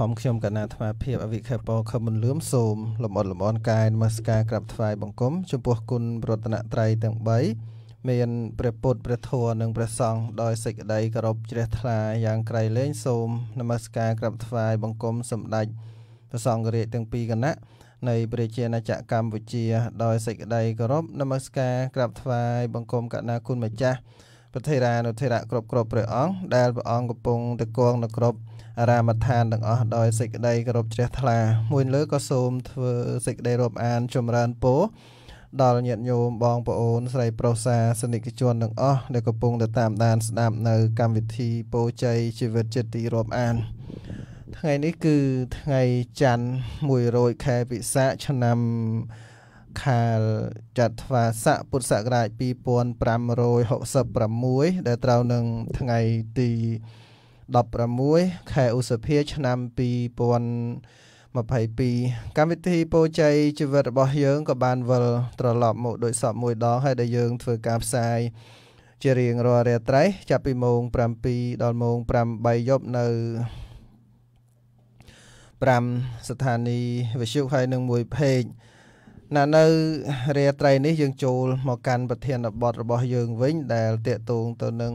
ធំខ្ញុំកណាថ្មភាពអវិខេបខមមិនលឿមសូមលំអត់លំអនកាយនមស្ការក្រាបថ្វាយបង្គំចំពោះគុណរតនត្រ័យទាំង3មានព្រះពុទ្ធព្រះធម៌និងព្រះសង្ឃដោយសេចក្តីគោរពជ្រះថ្លាយ៉ាងក្រៃលែងសូមនមស្ការក្រាបថ្វាយបង្គំសម្ដេចព្រះសង្ឃរាជទាំងពីរគណៈនៃព្រះជាណាចក្រកម្ពុជា ដោយសេចក្តីគោរពនមស្ការក្រាបថ្វាយបង្គំកណាគុណម្ចាស់ប្រធារានុធិរៈគ្រប់គ្រប់ព្រះអង្គដែលព្រះអង្គកំពុងតកងនៅគ្រប់អារាមដ្ឋានទាំងអស់ដោយសេចក្តីគោរពជ្រះថ្លាមួយលើក៏សូមធ្វើសេចក្តីរាប់អានចម្រើនពរដល់ញាតិញោមបងប្អូនស្រីប្រុសសាសនិកជនទាំងអស់ដែលកំពុងទៅតាមដានស្ដាប់នៅកម្មវិធីពោជ័យជីវិតចិត្តទីរាប់អានថ្ងៃនេះគឺថ្ងៃច័ន្ទ100ខែពិសាខឆ្នាំខាលចត្វាស័កពុទ្ធសករាជ2566ដែលត្រូវនឹងថ្ងៃទី1 16ខែឧសភា ឆ្នាំ2022កម្មវិធីពោជ័យជីវិតរបស់យើងក៏បានវិលត្រឡប់មកដោយសពមួយដងហើយដែលយើងធ្វើការផ្សាយជារៀងរាល់រាត្រី ចាប់ពីម៉ោង7ដល់ម៉ោង8យប់នៅ5ស្ថានីយ៍វិទ្យុហើយនឹងមួយเพจណានៅ រាត្រីនេះយើងចូលមកកាន់ប្រធានបទរបស់យើងវិញ ដែលតាកតងទៅនឹង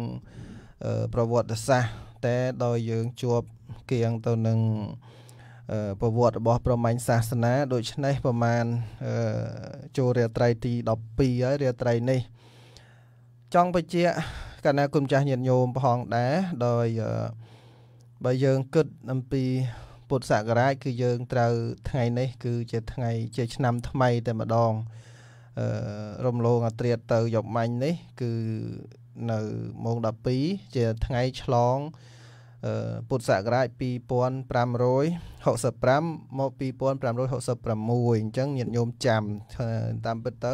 ប្រវត្តិសាស្ត្រតែដោយយើងជាប់គៀងទៅនឹងប្រវត្តិរបស់ប្រមាញ់សាសនាដូច្នេះប្រមាណចូលរាត្រីទី12ហើយរាត្រីនេះចង់បញ្ជាក់កណាគុំចាស់ញាតិញោមផងដែរដោយបើយើងគិតអំពីពុទ្ធសករាជគឺយើងត្រូវថ្ងៃនេះ គឺជាថ្ងៃជាឆ្នាំថ្មីតែម្ដងអឺរំលងអត្រាទៅយប់មាញ់នេះ គឺនៅម៉ោង12ជាថ្ងៃឆ្លងពុទ្ធសករាជ2565មក2566អញ្ចឹងញាតិញោមចាំតាមពិតទៅ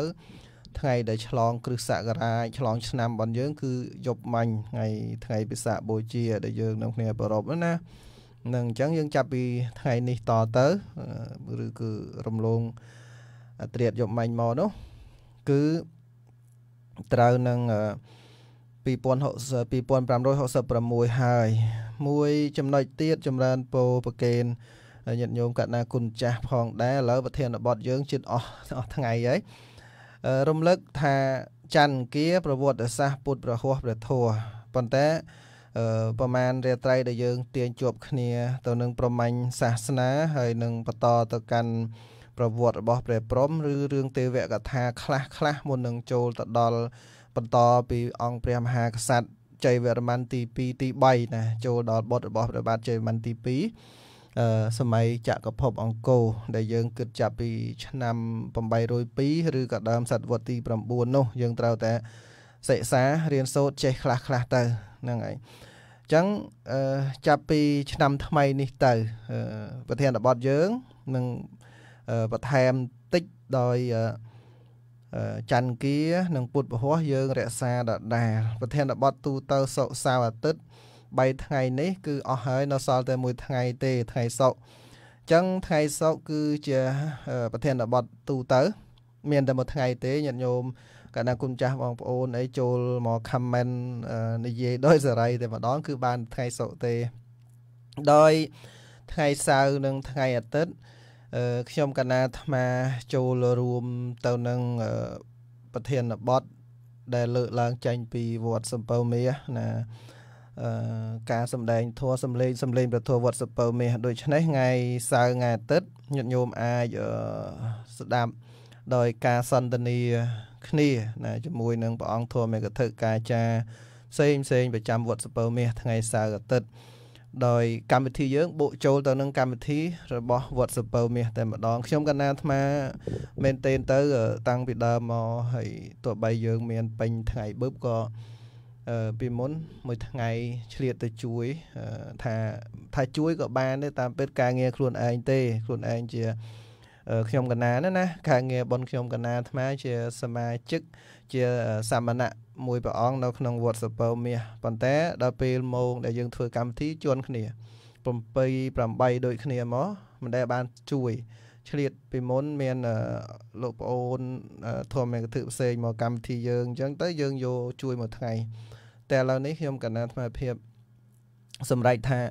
ថ្ងៃដែលឆ្លងគ្រិស្តសករាជឆ្លង ឆ្នាំរបស់យើង គឺយប់មាញ់ថ្ងៃថ្ងៃពិសាខបូជាដែលយើងនៅគ្នាប្ររពណានឹងអញ្ចឹងយើងចាប់ពីថ្ងៃនេះតទៅឬគឺរំលងត្រៀតយប់មាញ់មកនោះគឺត្រូវនឹងអឺ2566ហើយមួយចំណុចទៀតចម្រើនពោប្រកេនញាតិញោមកណ្ណាគុណចាស់ ផងដែរឥឡូវប្រធានបទយើងជិតអស់អស់ថ្ងៃហើយរំលឹកថាចន្ទគាប្រវត្តិសាស្ត្រពុទ្ធប្រហោះព្រះធម៌ប៉ុន្តែប្រមាណរាត្រីដែលយើងទាញជាប់គ្នាទៅនឹងប្រមាញ់សាសនាហើយនឹងបន្តទៅកាន់ប្រវត្តិរបស់ព្រះព្រំឬរឿងទេវកថាខ្លះខ្លះមុននឹងចូលទៅដល់បន្តពីអង្គព្រះមហាក្សត្រជ័យវរ្ម័នទី2ទី3ណាចូលដល់បុត្ររបស់ព្រះបាទជ័យវរ្ម័នទី2អឺសម័យចក្រភពអង្គរដែលយើងគិតចាប់ពី ឆ្នាំ802ឬក៏ដើមសតវត្សទី9នោះ យើងត្រូវតែសិក្សារៀនសូត្រចេះខ្លះខ្លះទៅហ្នឹងហើយចឹងចាប់ពីឆ្នាំថ្មីនេះទៅប្រធានបទយើងនឹងបន្ថែមតិចដោយចន្ទគានិងពុទ្ធពហោះយើងរក្សាដដាលប្រធានបទទូទៅសុកសៅអាទិត្យ3ថ្ងៃនេះគឺអស់ហើយ នៅសល់តែមួយថ្ងៃទេថ្ងៃសុកអញ្ចឹងថ្ងៃសុកគឺជាប្រធានបទទូទៅ មានតែមួយថ្ងៃទេញាតិញោមកណ្ដាគុណចាស់បងប្អូនអីចូលមក comment និយាយដោយសេរីតែម្ដងគឺបានថ្ងៃសុកទេដោយថ្ងៃសៅរ៍និងថ្ងៃអាទិត្យខ្ញុំកណាអាត្មាចូលរួមទៅនឹងប្រធានបទដែលលើកឡើងចេញពីវត្តសំពៅមាសណាការសម្ដែងធัวសម្លេងសម្លេងប្រធัวវត្តសពើមាសដូច្នេះថ្ងៃសៅរ៍ថ្ងៃអាទិត្យញាតិញោមអាចស្ដាប់ដោយការសន្ទនាគ្នា ណាជាមួយនឹងព្រះអង្គធัวមេកធិកាចាផ្សេងផ្សេងប្រចាំវត្តសពើមាសថ្ងៃសៅរ៍អាទិត្យដោយកម្មវិធីយើង បូកចូលទៅនឹងកម្មវិធីរបស់ WhatsApp មាសតែម្ដងខ្ញុំកណាអាត្មាមែនទែនទៅតាំងពីដើមមកហើយទោះបីយើង មានពេញថ្ងៃបឹបក៏ពីមុន មួយថ្ងៃឆ្លៀតទៅជួយថាថាជួយក៏បានទេតាមពិតការងារខ្លួនឯងទេ ខ្លួនឯងជាខ្ញុំកណាណាណាការងារបនខ្ញុំកណាអាត្មា ជាសមាជិកជាសមណៈមួយព្រះអង្គនៅក្នុងវត្តសពៅមាសប៉ុន្តែដល់ពេលម៉ោងដែលយើងធ្វើកម្មវិធីជន់គ្នា7 8ដូចគ្នាមកមិនដែលបានជួយឆ្លៀតពីមុនមានលោកប្អូនធម្មគតិផ្សេងមកកម្មវិធីយើងអញ្ចឹងទៅយើងយកជួយមួយថ្ងៃតែឥឡូវនេះខ្ញុំកណាត់ថ្មភាពសម្រេចថា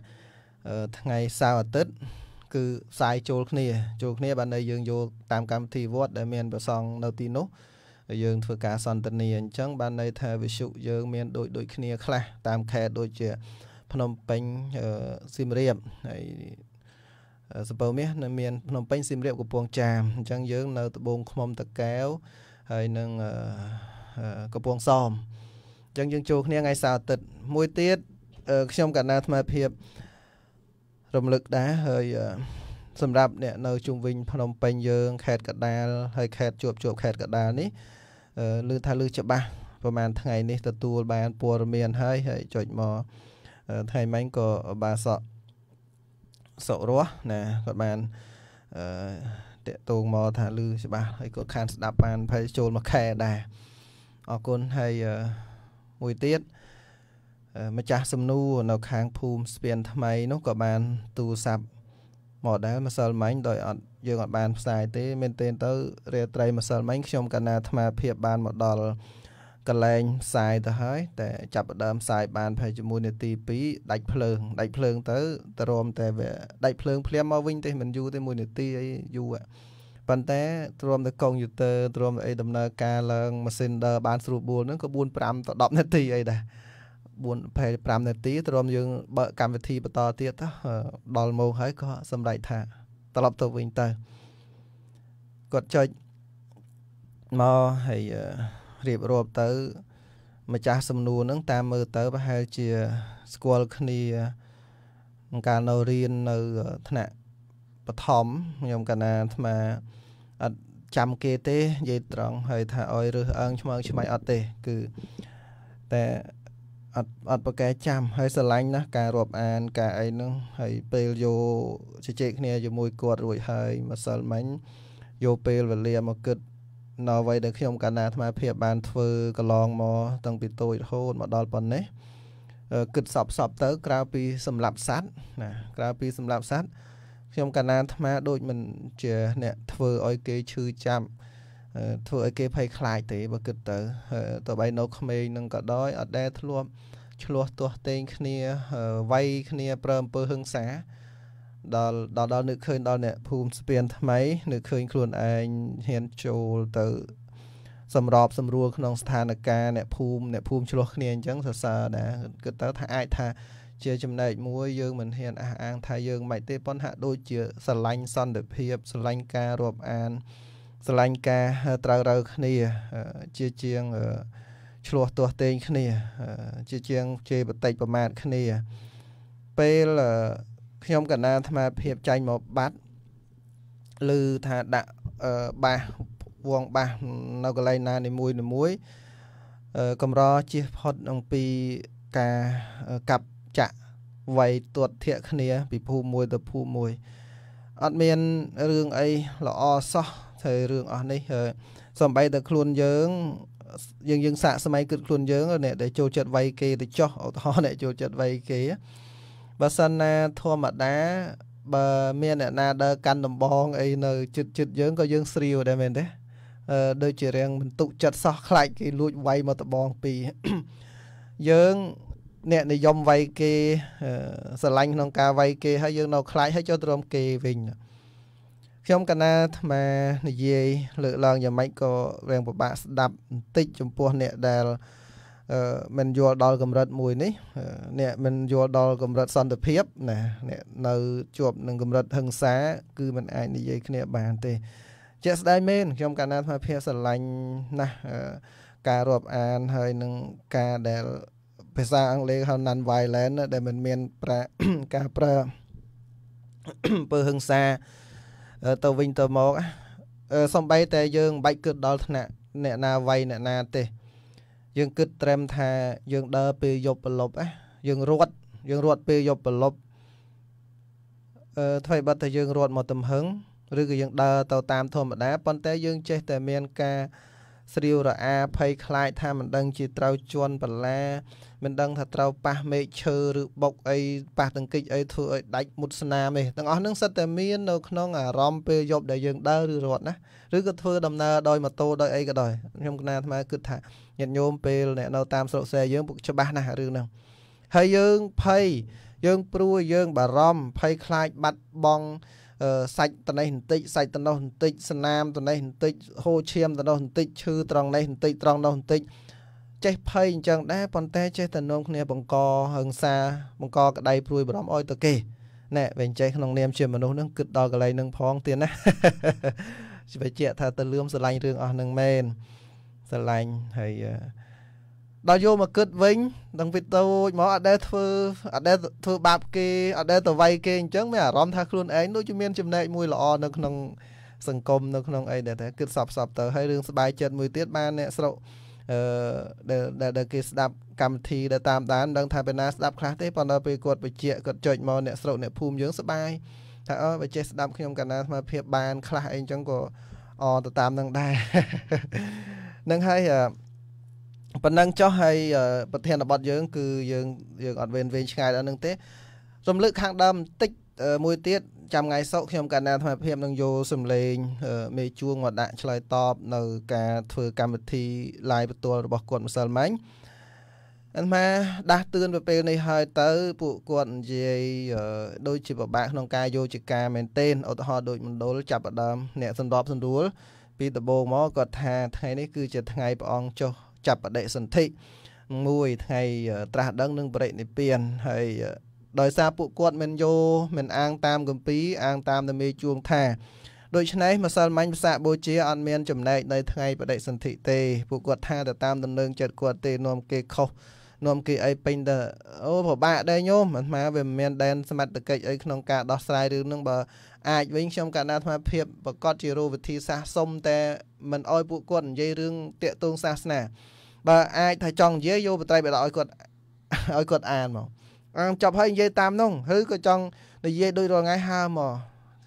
ថ្ងៃសៅរ៍អាទិត្យគឺផ្សាយចូលគ្នាចូលគ្នា បានន័យយើងយកតាមកម្មវិធីវត្តដែលមានប្រសងនៅទីនោះយើងធ្វើការសន្ទនាអញ្ចឹងបានន័យថាវិសុយើងមានដូចដូចគ្នា ខ្លះតាមខេត្តដូចជា ភ្នំពេញសៀមរាបហើយសពើមាសនៅមាន ភ្នំពេញសៀមរាបកំពង់ចាមអញ្ចឹងយើងនៅត្បូងឃ្មុំតកែវហើយនឹងកំពង់សោមអញ្ចឹងយើងចូលគ្នាថ្ងៃសៅរ៍អាទិត្យមួយទៀតខ្ញុំកណ្ដាលអាត្មាភាពរំលឹកដែរហើយសម្រាប់អ្នកនៅជុំវិញ ភ្នំពេញយើងខេត្តកដាលហើយ ខេត្តជួបជួបខេត្តកដាលនេះឮថាឮច្បាស់ប្រហែលថ្ងៃនេះទទួលបានព័ត៌មានហើយហើយចុចមកថ្ងៃមិញក៏បាសក់សុករស់ណាគាត់បានអឺតាក់ទងមកថាឮច្បាស់ហើយគាត់ខានស្ដាប់បានប្រហែលចូលមួយខែដែរអរគុណហើយមួយទៀតម្ចាស់សំណួរនៅខាងភូមិស្ពានថ្មីនោះក៏បានទូរស័ព្ទមកដែរម្សិលមិញដោយអត់យើងអត់បានផ្សាយទេមែនទែនទៅរាត្រីម្សិលមិញខ្ញុំកណាអាត្មាភាពបានមកដល់កន្លែងផ្សាយទៅហើយ តែចាប់ដើមផ្សាយបានប្រហែលជាមួយនាទី2ដាច់ភ្លើងដាច់ភ្លើងទៅតរម តែវាដាច់ភ្លើងភ្លាមមកវិញ ទេមិនយូរទេមួយនាទីអីយូរប៉ុន្តែទ្រាំតែកុំព្យូទ័រទ្រាំអីដំណើរការឡើងម៉ាស៊ីនដើបានស្រួលបួលហ្នឹងក៏4 5ទៅ10នាទីអីដែរ4 25នាទីទ្រាំយើង បើកកម្មវិធីបន្តទៀតដល់ម៉ោងហើយក៏សម្រេចថាត្រឡប់ទៅវិញទៅគាត់ចុចមកហើយរៀបរាប់ទៅ ម្ចាស់សំណួរហ្នឹងតាមមើលទៅប្រហែលជាស្គាល់គ្នាក្នុងការនៅរៀននៅថ្នាក់បឋមខ្ញុំកណាអាត្មាអត់ចាំគេទេនិយាយត្រង់ហើយថាអោយរើសអើងឆ្មើងឆ្មៃអត់ទេ គឺតែត់អត់ប្រកែចាំ ហើយស្រឡាញ់ណាស់ការរាប់អាន ការអីហ្នឹងហើយពេលយកជជែកគ្នាជាមួយគាត់រួចហើយម្សិលមិញយកពេលវេលាមកគិតនៅអ្វីដែលខ្ញុំកណ្ដាអាត្មាភាពបានធ្វើកន្លងមកតាំងពីតូចរហូតមកដល់ប៉ុណ្ណេះគិតសពសពទៅក្រៅពីសម្លាប់សัตว์ណាក្រៅពីសម្លាប់សัตว์ខ្ញុំកណ្ដាអាត្មាដូចមិនជាអ្នកធ្វើឲ្យគេឈឺចាប់ធ្វើឲ្យគេភ័យខ្លាចទេបើគិតទៅតបីនៅក្មេងនឹងក៏ដោយអត់ដែល ធ្លាប់ឆ្លោះទាស់ទែងគ្នាវាយគ្នាប្រើអំពើហិង្សា ដល់ដល់ដល់នឹកឃើញដល់អ្នកភូមិស្ពានថ្មីនឹកឃើញខ្លួនឯងហ៊ានចូលទៅសម្របសម្រួលក្នុងស្ថានភាពអ្នកភូមិអ្នកភូមិឆ្លោះគ្នាអញ្ចឹងសរសើរដែរគិតទៅថាអាចថា ជាចំណែកមួយយើងមិនហ៊ានអះអាងថាយើងមិនទេប៉ុន្តែហាក់ដូចជាស្រឡាញ់សន្តិភាពស្រឡាញ់ការរាប់អានស្រឡាញ់ការត្រូវរើគ្នាជាជាងអឺឆ្លោះទាស់ទែងគ្នា ជាជាងជេរបតិចប្រមាថគ្នាពេលខ្ញុំកណាអាត្មាភាពចាញ់មកបាត់ឬថាដាក់បាសវងបាសនៅកន្លែងណានីមួយនីមួយកម្រជៀសផុតអំពីការកាប់ចាក់វាយទាត់ធាក់គ្នា ពីភូមិមួយទៅភូមិមួយអត់មានរឿងអីល្អសោះធ្វើរឿងអស់នេះសំបីតែខ្លួនយើងយើងយើងសាកសម័យគិតខ្លួនយើងអ្នកដែលចូលចិត្តវាយគេទៅចោះឧទាហរណ៍អ្នកចូលចិត្តវាយគេបើសិនណាធម្មតាបើមានអ្នកណាដើរកាន់ដំបងអីនៅចិត្តចិត្តយើងក៏យើងស្រីវដែរមែនទេអឺដូចជារៀងបន្ទុកចិត្តសោះខ្លាចគេលួចវាយមកដបងពីរយើងអ្នកនិយមវាយគេស្រឡាញ់ក្នុងការវាយគេហើយយើងនៅខ្លាចហើយចូលទ្រាំគេវិញអឺខ្ញុំកណាអាត្មានិយាយលើកឡើងយ៉ាងម៉េចក៏រៀងពិបាកស្ដាប់បន្តិចចំពោះអ្នកដែលអឺមិនយល់ដល់កម្រិតមួយនេះ អ្នកមិនយល់ដល់កម្រិតសន្តិភាពណាអ្នកនៅជាប់នឹងកម្រិតហិង្សា គឺมันអាចនិយាយគ្នាបាន ទេ ជាក់ស្ដែងមែនខ្ញុំកណាអាត្មាភាពស្រឡាញ់ណាស់ការរាប់អានហើយនឹងការដែលភាសាអង់គ្លេសហៅ non violent ដែលមិនមាន ប្រាការប្រើអំពើហិង្សាទៅវិញទៅមកសំបីតែយើងមិនបាច់គិតដល់ថ្នាក់អ្នកណាវ័យអ្នកណាទេ យើងគិតត្រឹមថាយើងដើរពេលយប់ប្រឡប់ណាយើងរត់យើងរត់ពេលយប់ប្រឡប់អឺថ្មីបាត់តែយើងរត់មកទំហឹងឬក៏យើងដើរទៅតាមធម្មតាប៉ុន្តែយើងចេះ តែមានការស្រីវរអាភ័យខ្លាចថាមិនដឹងជាត្រូវជន់បលាមិនដឹងថាត្រូវប៉ះមេឃឈើឬបុកអីប៉ះទង្គិចអីធ្វើឲ្យដាច់មុតស្នាមទេទាំងអស់ហ្នឹងសិតតែមាននៅ ក្នុងអារម្មណ៍ពេលយប់ដែលយើងដើរឬរត់ណាឬក៏ធ្វើដំណើរដោយម៉ូតូដោយអីក៏ដោយខ្ញុំគណនាអាត្មាគិតថាញាតិញោមពេលអ្នកនៅតាមស្រុកសែយើងពុកច្បាស់ណាស់រឿងហ្នឹងហើយយើងភ័យយើងព្រួយយើងបារម្ភភ័យខ្លាចបាត់បង់សាច់ត្នេះបន្តិចសាច់ត្នោះបន្តិចស្នាមត្នេះបន្តិចហូរឈាមត្នោះបន្តិចឈឺត្រង់នេះបន្តិចត្រង់នោះបន្តិចចេះភ័យអញ្ចឹងដែរប៉ុន្តែចេះតែនាំគ្នាបង្កហឹង្សាបង្កក្តីព្រួយបារម្ភអោយទៅគេណែវិញចេះក្នុងនាម ជាមនុស្សនឹងគិតដល់កន្លែងនឹងផងទៀតណាជាបញ្ជាក់ថាទៅលឿមស្រឡាញ់រឿងអស់នឹងមែនស្រឡាញ់ហើយដល់យកមកគិតវិញដឹងពីតូចមកអត់ដែលធ្វើអត់ដែលធ្វើបាបគេអត់ដែលទៅវាយគេអញ្ចឹងមានអារម្មណ៍ថាខ្លួនឯងដូចជាមានចំណែកមួយល្អនៅក្នុងសង្គមនៅក្នុងអីដែលតែគិតសពសពទៅហើយរឿងស្បាយចិត្តមួយទៀតបានអ្នកស្រុកអឺដែលដែលគេស្ដាប់ កម្មវិធីដែលតាមដានដឹងថាពេលណាស្ដាប់ខ្លះទេប៉ុន្តែពេលគាត់បញ្ជាក់គាត់ចុចមកអ្នកស្រុកអ្នកភូមិយើងស្បាយថាអើបើចេះស្ដាប់ខ្ញុំកាលណាស្មារភាពបានខ្លះអីអញ្ចឹងក៏អទៅតាមនឹងដែរនឹងហើយអឺប៉ុណ្ណឹងចុះហើយប្រធានបទយើង គឺយើងយើងអត់វេនវែងឆ្ងាយដល់នឹងទេរំលឹកខាងដើមបន្តិចមួយទៀតចាំថ្ងៃសុក្រខ្ញុំកណ្ដាលអាធិភាពនឹងយកសំឡេង មេជួងមកដាក់ឆ្លើយតបនៅការធ្វើកម្មវិធី live ផ្ទាល់របស់គាត់ម្សិលមិញអន្តមាដាស់តឿនទៅពេលនេះហើយទៅពួកគាត់និយាយដូចជាពិបាកក្នុងការយកជាការមែនទែនឧទាហរណ៍ដូចមណ្ឌលចាប់ដើមអ្នកសម្របសម្រួលពីដំបូងមកគាត់ថាថ្ងៃនេះគឺជាថ្ងៃព្រះអង្គចុះចាប់បដិសន្ធិមួយថ្ងៃត្រាស់ដឹងនឹងបរិនិព្វានហើយដោយសារពួកគាត់មិនយោមិនអាង តាមគម្ពីរអាងតាមតែមេជួង ថាដូច្នេះម្សិលមិញភាសាបូជាអត់មានចំណែកនៅថ្ងៃបដិសន្ធិទេពួកគាត់ថាទៅតាមដំណើរចិត្តគាត់ទេនាំគេខុសនាំគេអីពេញទៅអូពិបាកដែរញោមអាត្មាវាមិនមានដែនសមត្ថកិច្ចអីក្នុងការដោះស្រាយរឿងហ្នឹងបើអាចវិញខ្ញុំកណ្ដាអាត្មាភាពប្រកាសជារូវវិធីសាសសុំតែមិនអោយពួកគាត់និយាយរឿងតាកតងសាសនា បើ អាចថាចង់និយាយយកបត្រៃបិដកឲ្យគាត់ឲ្យគាត់អានមកអានចប់ហើយនិយាយតាមនោះឬក៏ចង់និយាយដូចរាល់ថ្ងៃហើមក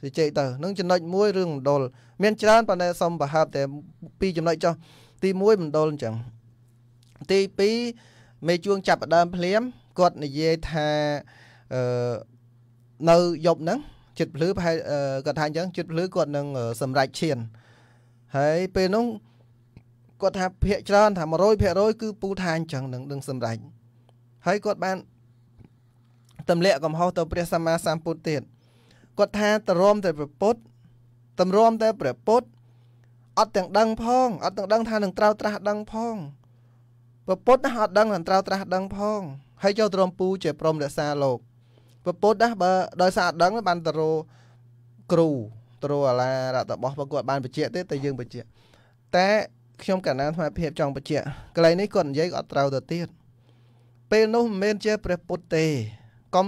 និយាយទៅនឹងចំណុចមួយរឿងមណ្ឌលមានច្រើនប៉ុន្តែសុំប្រហើបតែពីរចំណុចចុះទី1មណ្ឌលអញ្ចឹងទី2មេជួងចាប់ផ្ដើមភ្លាមគាត់និយាយថាអឺនៅយប់ហ្នឹងចិត្តភ្លឺប្រហែលគាត់ថាអញ្ចឹងចិត្តភ្លឺគាត់នឹងសម្រេចឈានហើយពេលនោះគាត់ថាភាកច្រើនថា100%គឺពូថាអញ្ចឹងនឹងនឹងសម្រេចហើយគាត់បានទម្លាក់កំហុសទៅព្រះសម្មាសម្ពុទ្ធទៀតគាត់ថាតរមតែព្រះពុទ្ធតម្រាំតែព្រះពុទ្ធអត់ទាំងដឹងផងអត់ទាំងដឹងថានឹងត្រូវត្រាស់ដឹងផងពពុទ្ធណាស់អត់ដឹងនឹងត្រូវត្រាស់ដឹងផងហើយចូលទ្រាំពូជាព្រមរក្សាលោកពពុទ្ធណាស់បើដោយសារអត់ដឹងបានតរោគ្រូតរោអាឡារតរបស់គាត់បានបញ្ជាក់ទេតែយើងបញ្ជាក់តែខ្ញុំកណ្ដាលថ្មភាពចង់បញ្ជាក់កន្លែងនេះគាត់និយាយអត់ត្រូវទៅទៀតពេលនោះមិនមែនជាព្រះពុទ្ធទេកុំ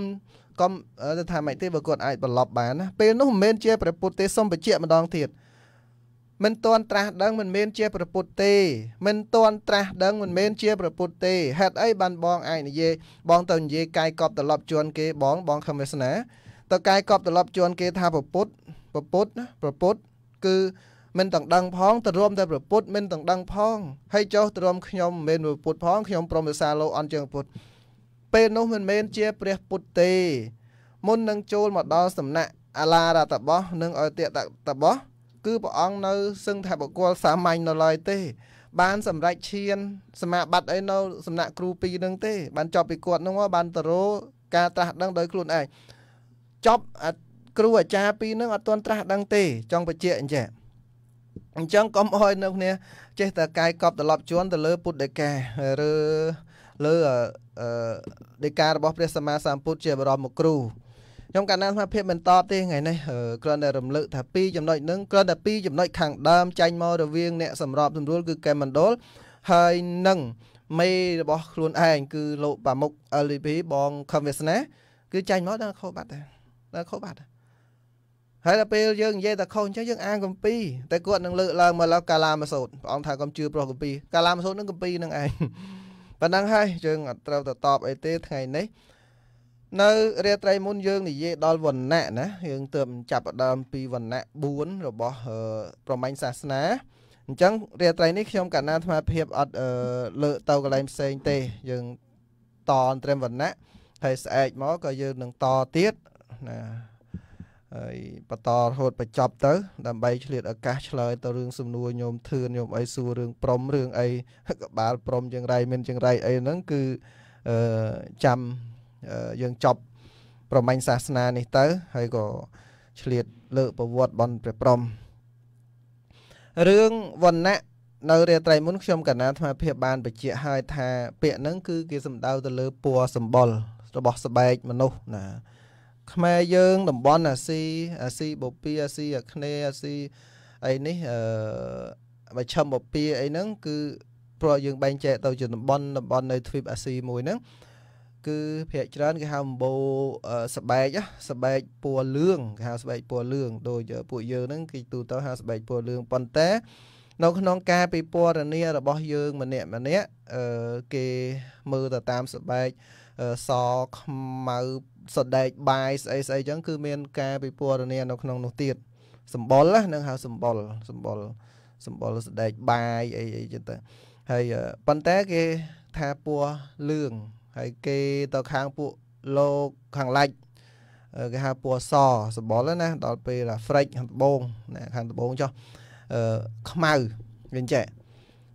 កុំទៅថាម៉េចទេបើគាត់អាចបន្លប់បានណាពេលនោះមិនមែនជាព្រះពុទ្ធទេសូមបញ្ជាក់ម្ដងទៀតមិនទាន់ត្រាស់ដឹងមិនមែនជាប្រពុតទេ មិនទាន់ត្រាស់ដឹងមិនមែនជាប្រពុតទេហេតុអីបានបងអាចនិយាយបងទៅនិយាយកាយកប់ត្រឡប់ជួនគេបងបងខំវាសនាទៅកាយកប់ត្រឡប់ជួនគេថាប្រពុតប្រពុតណាប្រពុតគឺ មិនទាំងដឹងផងទៅរួមតែប្រពុតមិនទាំងដឹងផងហើយចុះទៅរួមខ្ញុំមិនមែនប្រពុតផងខ្ញុំព្រមរសាលោអន់ជាងពុទ្ធពេលនោះមិនមែនជាព្រះពុទ្ធទេមុននឹងចូលមកដល់សំណាក់អាឡារតបោះនិងអតិតតបោះគឺព្រះអង្គនៅសឹងថាបុគ្គលសាមញ្ញនៅឡើយទេ បានសម្រេចឈាន សមាបត្តិអីនៅសំណាក់គ្រូពីរនឹងទេ បានចប់ពីគាត់នឹងបានតរោការត្រាស់ដឹងដោយខ្លួនឯងចប់គ្រូអាចារ្យពីរនឹងអត់ទាន់ត្រាស់ដឹងទេចង់បញ្ជាក់អញ្ចឹងអញ្ចឹងកុំអោយនៅគ្នាចេះតែកាយកប់ត្រឡប់ជន់ទៅលើពុទ្ធដីកាឬលើអឺដីការបស់ព្រះសម្មាសម្ពុទ្ធជាបរមមកគ្រូខ្ញុំកាលណាស្មារភាពមិនតបទេថ្ងៃនេះគ្រាន់តែរំលឹកថា2ចំណុចនឹងគ្រាន់តែ2ចំណុចខាងដើមចាញ់មករវាងអ្នកសម្របសម្រួលគឺកែមណ្ឌលហើយនឹងមេរបស់ខ្លួនឯងគឺលោកបាមុក LDP បងខឹមវាសនាគឺចាញ់មកដល់ខុសបាត់ដែរដល់ខុសបាត់ហើយដល់ពេលយើងនិយាយតែខុសអញ្ចឹងយើងអានកម្ពីតែគាត់នឹងលើកឡើងមកឡើកាឡាមសូតព្រះអង្គថាកុំជឿប្រុសកម្ពីកាឡាមសូតនឹងកម្ពីនឹងឯងប៉ណ្ណឹងហើយយើងអត់ត្រូវទៅតបអីទេថ្ងៃនេះនៅរាត្រីមុនយើងនិយាយដល់វណ្ណៈណាយើងទើបចាប់ដើមពីវណ្ណៈ4របស់ប្រមាញ់សាសនាអញ្ចឹងរាត្រីនេះខ្ញុំកណ្ណាអាត្មាភាពអត់លើកទៅកន្លែងផ្សេងទេ យើងតអន្តរវណ្ណៈហើយស្អែកមកក៏យើងនឹងតទៀតណាហើយបន្តរហូតបញ្ចប់ទៅដើម្បីឆ្លៀតឱកាសឆ្លើយទៅរឿងសំណួរញោមធឿនញោមអីសួររឿងព្រមរឿងអីក្បាលព្រមជាងរៃមិនជាងរៃអីហ្នឹងគឺអឺចាំយើងចប់ប្រមាញ់សាសនានេះទៅ ហើយក៏ឆ្លៀតលើកប្រវត្តិបនព្រះព្រំរឿងវណ្ណៈនៅរាត្រីមុនខ្ញុំកណាអាត្មាភាពបានបញ្ជាក់ហើយថាពាក្យហ្នឹងគឺគេសំដៅទៅលើពណ៌សម្បុររបស់ស្បែកមនុស្សណា ខ្មែរយើងតំបន់អាស៊ីអាស៊ីបូព៌ាអាស៊ីអាគ្នេយ៍អាស៊ីអីនេះអឺបឈមបូព៌ាអីហ្នឹងគឺព្រោះយើងបែងចែកទៅជាតំបន់តំបន់នៅទ្វីបអាស៊ីមួយហ្នឹងគឺភាគច្រើន គេហៅអំបូស្បែកស្បែកពណ៌លឿងគេហៅស្បែកពណ៌លឿងដូចពួកយើងហ្នឹងគេទូទៅហៅស្បែកពណ៌លឿងប៉ុន្តែ នៅក្នុងការពិពណ៌នា របស់យើងម្នាក់ម្នាក់អឺគេមើលទៅតាមស្បែកសខ្មៅសដែកបាយស្អីស្អីចឹងគឺមាន ការពិពណ៌នានៅក្នុងនោះទៀតសម្បុលហ្នឹងហៅសម្បុលសម្បុលសម្បុលស្ដែកបាយអីអីចឹងទៅហើយប៉ុន្តែគេថាពណ៌លឿងហើយគេទៅខាងពួកលោកខាងឡាច់គេហៅពួកអសសបល់ណាដល់ពេលអាហ្វ្រិចខាងត្បូងណាខាងត្បូងចុះអឺខ្មៅវាចេះ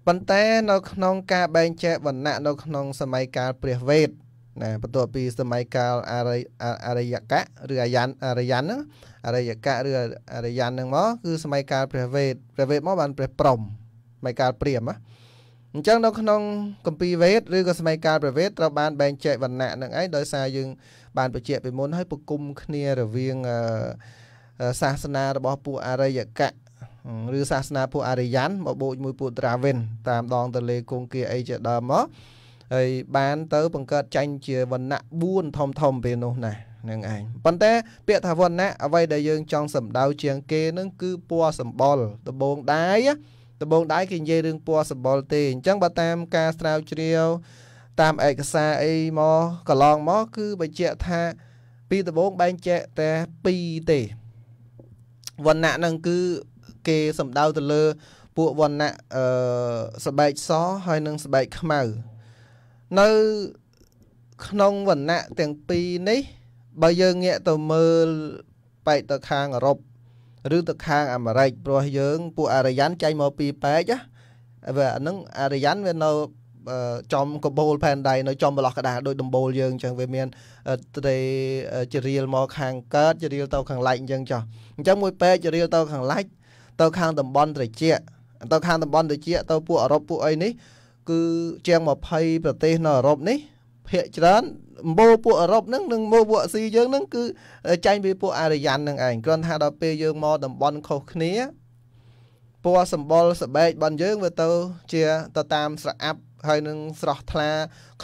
ប៉ុន្តែនៅក្នុងការបែងចែកវណ្ណៈនៅក្នុងសម័យកាលព្រះវេទណាបន្ទាប់ពីសម័យកាលអរិអរិយកៈឬអាយ៉ានអរិយ៉ានហ្នឹងអរិយកៈឬអរិយ៉ានហ្នឹងមក គឺសម័យកាលព្រះវេទព្រះវេទមកបាន ព្រះព្រំសម័យកាលព្រាហ្មណ៍អញ្ចឹងនៅក្នុងកម្ពីវេទឬក៏សម័យកាលប្រវេទត្រូវបានបែងចែកវណ្ណៈនឹងឯងដោយសារយើងបានបញ្ជាក់ពីមុនហើយប្រគុំគ្នារវាងសាសនារបស់ពួកអរិយកៈឬសាសនាពួកអរិយ័នមកបូកមួយពួកត្រាវិន តាមដងទលេគង្គាអីជាដើមមកហើយបានទៅ បង្កើតចាញ់ជាវណ្ណៈ4ធំធំពេលនោះណានឹងឯងប៉ុន្តែពាក្យថាវណ្ណៈអ្វីដែលយើងចង់សម្ដៅជាងគេនឹងគឺពណ៌សម្បុរដបងដៃណាដបងដែរគេនិយាយរឿងពណ៌សម្បុរទេអញ្ចឹងបើតាមការស្រាវជ្រាវតាមឯកសារអីមកកន្លងមកគឺបញ្ជាក់ថា ពីដបងបែងចែកតែ2ទេវណ្ណៈនឹងគឺគេសំដៅទៅលើពួកវណ្ណៈអឺស្បែកសហើយនិងស្បែកខ្មៅនៅក្នុងវណ្ណៈទាំងពីរនេះបើយើងងាកទៅមើលបែកទៅខាងអឺរ៉ុបឬទៅខាងអាមេរិកព្រោះយើង ពួកអារ្យ័នចែកមកពីប៉ែកណាវាអានឹងអារ្យ័នវានៅចំកបោលផែនដីនៅចំបលោះកដាដោយដំបូលយើងអញ្ចឹងវាមានត្រេជរាលមកខាង កើតជរាលទៅខាងលិចអញ្ចឹងចុះអញ្ចឹងមួយពេកជរាលទៅខាងលិចទៅខាងតំបន់ត្រជាទៅខាងតំបន់ត្រជា ទៅពួកអឺរ៉ុបពួកអីនេះ គឺជាង20ប្រទេសនៅអឺរ៉ុបនេះភាកច្រើនមោពួកអឺរ៉ុបហ្នឹងនិងមោពួកអាស៊ីយើងហ្នឹងគឺចែងពីពួកអារ្យ័នហ្នឹងឯងគ្រាន់ថាដល់ពេលយើងមកតំបន់ខុសគ្នាពណ៌សម្បុរសបែករបស់យើងវាទៅជាទៅតាម ស្រអាប់ហើយនឹងស្រស់ថ្លា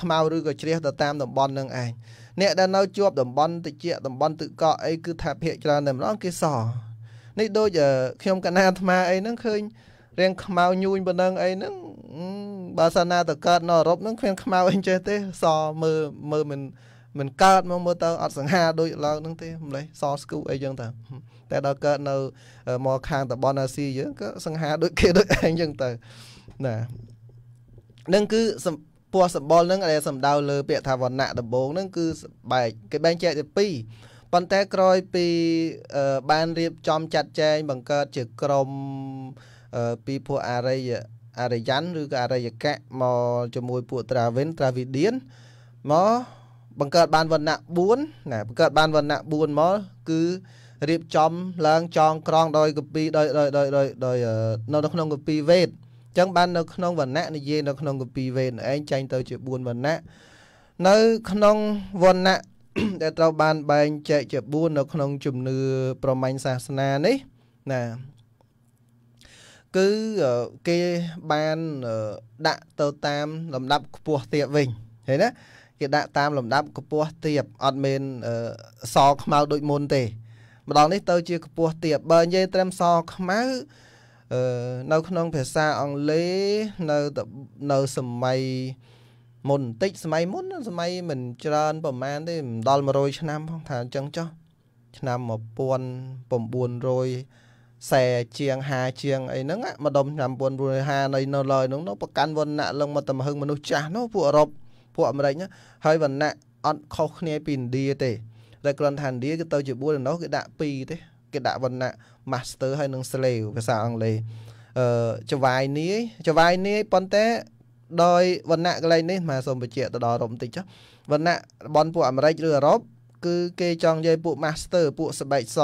ខ្មៅឬក៏ជ្រះទៅតាមតំបន់ហ្នឹងឯងអ្នកដែលនៅជាប់តំបន់តិចតំបន់ទឹកកកអីគឺថាភាកច្រើនតែម្ដងគេសនេះដូចខ្ញុំកណាអាត្មាអីហ្នឹងឃើញរាងខ្មៅញូញប៉ុណ្ណឹងអីហ្នឹងបើសិនណាទៅកើតនៅអឺរ៉ុបហ្នឹងគ្មាន ខ្មៅអីចេះទេសមើលមើលមិនមិនកើតមកមើលទៅអត់សង្ហាដូចឡើងហ្នឹងទេម្លេះសស្គូអីចឹងទៅតែដល់កើត នៅមកខាងតំបន់អាស៊ីយើងក៏សង្ហាដូចគេដូចឯងចឹងទៅណានឹងគឺពណ៌សម្បល់ហ្នឹងដែលសំដៅលើពាក្យថាវណ្ណៈដំបូងហ្នឹងគឺបែកគេបែងចែកទៅពីរប៉ុន្តែក្រោយពីបានរៀបចំចាត់ចែងបង្កើត ជាក្រុមពីពួកអារិយអរិយ័នឬក៏អរិយកៈមកជាមួយពួកត្រាវិនត្រាវីឌៀនមកបង្កើតបានវណ្ណៈ4ណាបង្កើតបានវណ្ណៈ4មកគឺរៀបចំឡើងចងក្រងដោយ កពីដោយដោយដោយដោយដោយនៅក្នុងកពីវេទអញ្ចឹងបាននៅក្នុងវណ្ណៈនិយាយនៅក្នុងកពីវេទឯងចែងទៅជា4វណ្ណៈនៅក្នុងវណ្ណៈដែលត្រូវបានបែងចែកជា4នៅក្នុង ជំនឿប្រមាញ់សាសនានេះណាគឺគេបានដាក់ទៅតាមលំដាប់ខ្ពស់ទៀតវិញឃើញណាគេដាក់តាម លំដាប់ខ្ពស់ទៀតអត់មានសខ្មៅដូចមុនទេម្ដងនេះទៅជាខ្ពស់ទៀតបើនិយាយត្រឹមសខ្មៅនៅក្នុងភាសាអង់គ្លេសនៅនៅសម័យមុនបន្តិចសម័យមុន សម័យមិនច្រើនប្រហែលទេមិនដល់100ឆ្នាំផងថាអញ្ចឹងចុះឆ្នាំ1900សែជាងហាជាងអីហ្នឹងម្ដុំឆ្នាំ950នៃនៅឡើយហ្នឹងនោះប្រកាន់វណ្ណៈលឹងមកតំហឹងមនុស្សចាស់នោះពួកអឺរ៉ុបពួកអាមេរិកហ្នឹងហើយវណ្ណៈអត់ខុសគ្នាពីឥណ្ឌាទេតែគ្រាន់តែឥណ្ឌាគេទៅជា4នោះគេដាក់2ទេគេដាក់វណ្ណៈ master ហើយនិង slave ភាសាអង់គ្លេសអឺចវាយនាយចវាយនាយប៉ុន្តែដោយវណ្ណៈកន្លែងនេះមកសូមបញ្ជាក់ទៅដល់រំតិចចុះវណ្ណៈរបស់ពួកអាមេរិកឬអឺរ៉ុបគឺគេចង់និយាយពួក master ពួកស្បែកស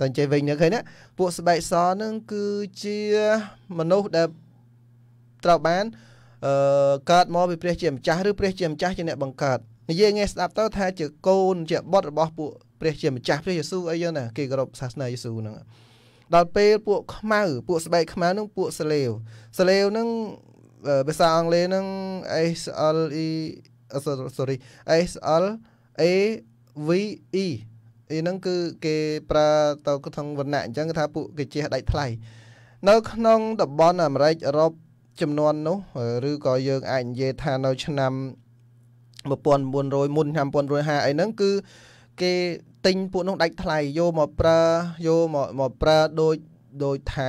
តែនិយាយវិញនេះឃើញណាពួកស្បែកសនឹងគឺជាមនុស្សដែលត្រូវបានអឺកើតមកពីព្រះជាម្ចាស់ឬព្រះជាម្ចាស់ជាអ្នក បង្កើតនិយាយងាយស្ដាប់ទៅថាជាកូនជាបុត្ររបស់ពួកព្រះ ជាម្ចាស់ព្រះយេស៊ូវអីយ៉ាងណាគេគោរពសាសនាយេស៊ូវហ្នឹងដល់ពេលពួកខ្មៅពួកស្បែកខ្មៅហ្នឹងពួកសលេវសលេវហ្នឹងភាសាអង់គ្លេសហ្នឹង SLE sorry SL A VE អីហ្នឹងគឺគេ ប្រើទៅក្នុងវណ្ណៈអញ្ចឹងគេថាពួកគេជះដាច់ថ្លៃនៅ ក្នុងតំបន់អាមេរិកអឺរ៉ុបចំនួននោះឬក៏យើងអាចនិយាយថានៅឆ្នាំ1900មុនឆ្នាំ1950អីហ្នឹងគឺគេទិញពួកនោះដាច់ថ្លៃយកមកប្រើយកមកមកប្រើដូចដូចថា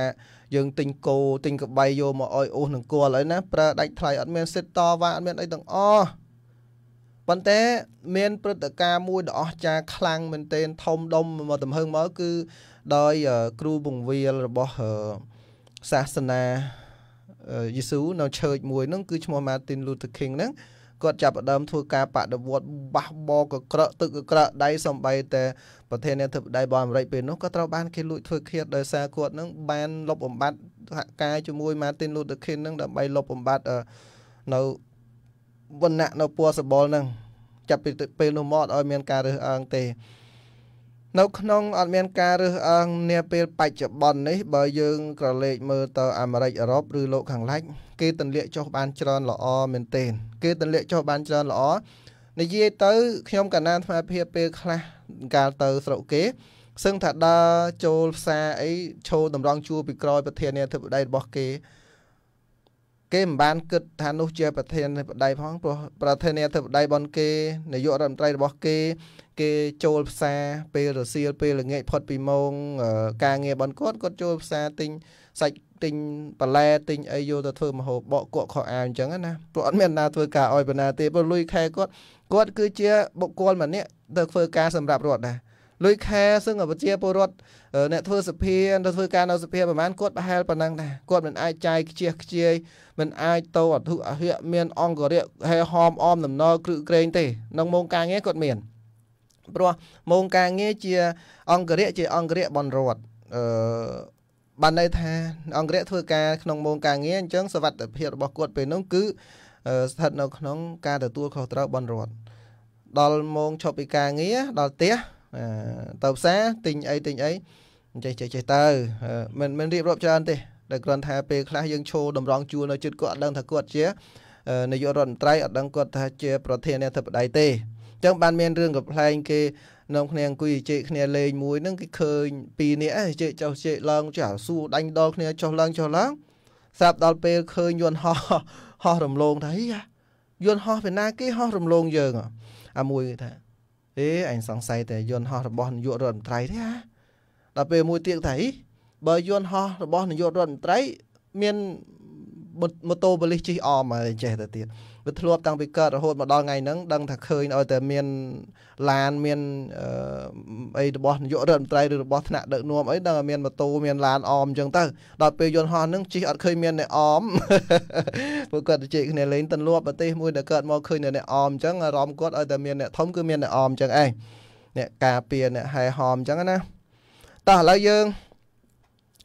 យើងទិញគោទិញកបៃយកមកអោយអូសនឹងគល់អីណាប្រើដាច់ថ្លៃអត់មានសិតតវ៉ាអត់មានអីទាំងអស់ប៉ុន្តែមាន ព្រឹត្តិការណ៍មួយដ៏អស្ចារ្យខ្លាំងមែនទែនធំដុំមកទំហឹងមកគឺដោយគ្រូពង្វាលរបស់សាសនាយេស៊ូនៅឆើចមួយហ្នឹងគឺឈ្មោះ Martin Luther King ហ្នឹងគាត់ចាប់ផ្ដើមធ្វើការបដិវត្តបះបោកក្រក់ទឹកក្រក់ដៃសំបីតែប្រធានាធិបតីរបស់អាមេរិកពេលនោះក៏ត្រូវបានគេលួចធ្វើឃាតដោយសារគាត់នឹងបានលុបបំបាត់សហការជាមួយ Martin Luther King នឹងដើម្បីលុបបំបាត់នៅវណ្ណៈនៅពណ៌សបល់នឹងចាប់ពីពេលនោះមកអត់ឲ្យមាន ការរើសអើងទេនៅក្នុងអត់មាន ការរើសអើងនាពេល បច្ចុប្បន្ននេះបើយើងក្រឡេកមើលទៅអាមេរិកអឺរ៉ុបឬលោកខាងលិចគេទន្លាក់ចុះបានច្រើនល្អមែនទែនគេទន្លាក់ចុះបានច្រើនល្អនិយាយទៅខ្ញុំកណានថ្មភាពពេលខ្លះកាលទៅស្រុកគេសឹងថាដើរចូលផ្សារអីឈោតម្រង់ជួរពីក្រោយប្រធានាធិបតីរបស់គេគេមិនបានគិតថានោះជាប្រធានាធិបតីផងព្រោះប្រធានាធិបតីបនគេនាយករដ្ឋមន្ត្រីរបស់គេគេចូលផ្សារពេលរសៀលពេលល្ងាចផុតពីម៉ោងការងារបនគាត់គាត់ចូលផ្សារទិញសាច់ទិញបន្លែទិញអីយកទៅធ្វើម្ហូបបកគក់ខោអាវអញ្ចឹងណាព្រោះអត់មានណាធ្វើការអោយបណ្ណាទេព្រោះលុយខែគាត់គាត់គឺជាបុគ្គលម្នាក់ទៅធ្វើការសម្រាប់រដ្ឋដែរលុយខែសឹងប្រជាពលរដ្ឋអ្នកធ្វើសភាទៅធ្វើការនៅសភាប្រហែលគាត់ប្រហែលប៉ុណ្ណឹងដែរគាត់មិនអាចចាយខ្ជះខ្ជាយមិនអាចទៅអធុអហិមានអង្គរៈហែហមអមដំណើរគ្រឹកក្រែងទេក្នុងម៉ោងការងារគាត់មានព្រោះម៉ោងការងារជាអង្គរៈជាអង្គរៈបនរដ្ឋអឺបានន័យថាអង្គរៈធ្វើការក្នុងម៉ោងការងារអញ្ចឹងសវត្ថិភាពរបស់គាត់ពេលនោះគឺស្ថិតនៅក្នុង ការទទួលខុសត្រូវបនរដ្ឋដល់ម៉ោងឈប់ពីការងារដល់ផ្ទះទៅផ្សារទិញអីទិញអីចេះចេះចេះទៅមិនមិនរៀបរាប់ច្រើនទេតែគ្រាន់ថាពេលខ្លះយើងឈោតម្រង់ជួរនៅជិតគាត់អត់ដឹងថាគាត់ជានាយករដ្ឋមន្ត្រីអត់ដឹងគាត់ថាជាប្រធានាធិបតីទេអញ្ចឹងបានមានរឿងកំប្លែងគេនាំគ្នាអង្គុយជែកគ្នាលេងមួយហ្នឹងគេឃើញពីរនាក់ជែកចុះជែកឡើងចុះសួរដាញ់ដលគ្នាចុះឡើងចុះឡើងស្រាប់ដល់ពេលឃើញយន្តហោះហោះរំលងថាយន្តហោះពីណា គេហោះរំលងយើងអាមួយគេថាអេអញសង្ស័យតែយន្តហោះរបស់នាយករដ្ឋមន្ត្រីទេអាដល់ពេលមួយទៀតថាអីបើយន្តហោះរបស់នាយករដ្ឋមន្ត្រីមានម៉ូតូប៉ូលីសជិះអមហើយចេះតែទៀតវាធ្លាប់តាំងពីកើតរហូតមកដល់ថ្ងៃហ្នឹងដឹងថាឃើញឲ្យតែមានឡានមានអីរបស់នាយករដ្ឋមន្ត្រីឬរបស់ថ្នាក់ដឹកនាំអីដឹងថាមានម៉ូតូមានឡានអមអញ្ចឹងទៅដល់ពេលយន្តហោះហ្នឹងជិះអត់ឃើញមានអ្នកអមពួកគាត់ជិះគ្នាលេងទន្លាប់ប្រទេសមួយដែលកើតមកឃើញអ្នកអមអញ្ចឹងអារម្មណ៍គាត់ឲ្យតែមានអ្នកធំគឺមានអ្នកអមអញ្ចឹងឯងអ្នកការពារអ្នកហែហោមអញ្ចឹងណាតោះឥឡូវយើង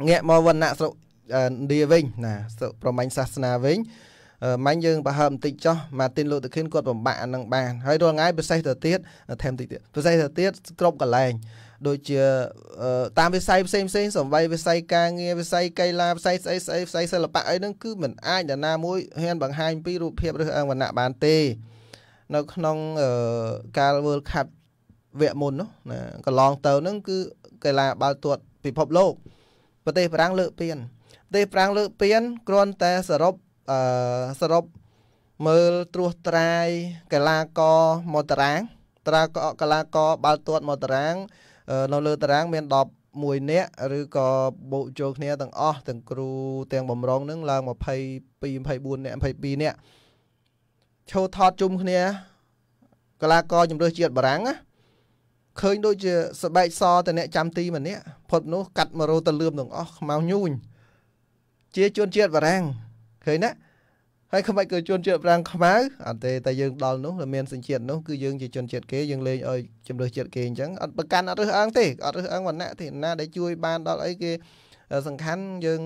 ងាកមកវណ្ណៈស្រុកឥណ្ឌាវិញណាប្រមាញ់សាសនាវិញម៉ាញ់យើងបើហើបន្តិចចោះ Martin Luther King គាត់បំបាក់អានឹងបានហើយរាល់ថ្ងៃពិសេសទៅទៀតថែមតិចទៀតពិសេសទៅទៀតគ្រប់កន្លែង ដូចជាតាមវិស័យផ្សេងផ្សេងសំវ័យវិស័យការងារវិស័យកីឡាវិស័យស្អីស្អីវិស័យសិល្បៈអីហ្នឹងគឺមិនអាចដល់ណាមួយហ៊ានបង្ហាញ ពីរូបភាពឬអង្គវណ្ណៈបានទេនៅក្នុងការ World Cup វគ្គមុននោះណាកន្លងទៅហ្នឹង គឺកីឡាបាល់ទាត់ពិភពលោកប្រទេសបារាំងលើកពានទេប្រាំងលើកពៀនគ្រាន់តែសរុបអឺសរុបមើលត្រួសត្រាយកីឡាករមកតារាង ត្រាកកីឡាករបាល់ទាត់មកតារាង នៅលើតារាងមាន11នាក់ឬក៏បូកចូលគ្នាទាំងអស់ទាំងគ្រូទាំងបំរុងនឹងឡើង22 24នាក់22នាក់ឈោថតជុំគ្នាកីឡាករជំរឿសជាតិបារាំងណាឃើញដូចជាស្បែកសតអ្នកចាំទីម្នាក់ផុតនោះកាត់មករោទៅលឿមទាំងអស់ខ្មៅញូញជាជនជាតិបារាំងឃើញណាហើយខ្មិចក៏ជនជាតិបារាំងខ្មៅអត់ទេតែយើងដល់នោះមានសញ្ជាតិនោះគឺយើងជាជនជាតិគេយើងលេងឲ្យជំរឿសជាតិគេអញ្ចឹងអត់ប្រកាន់អត់រើសអើងទេអត់រើសអើងវណ្ណៈទេណាដែលជួយបានដល់អីគេសំខាន់យើង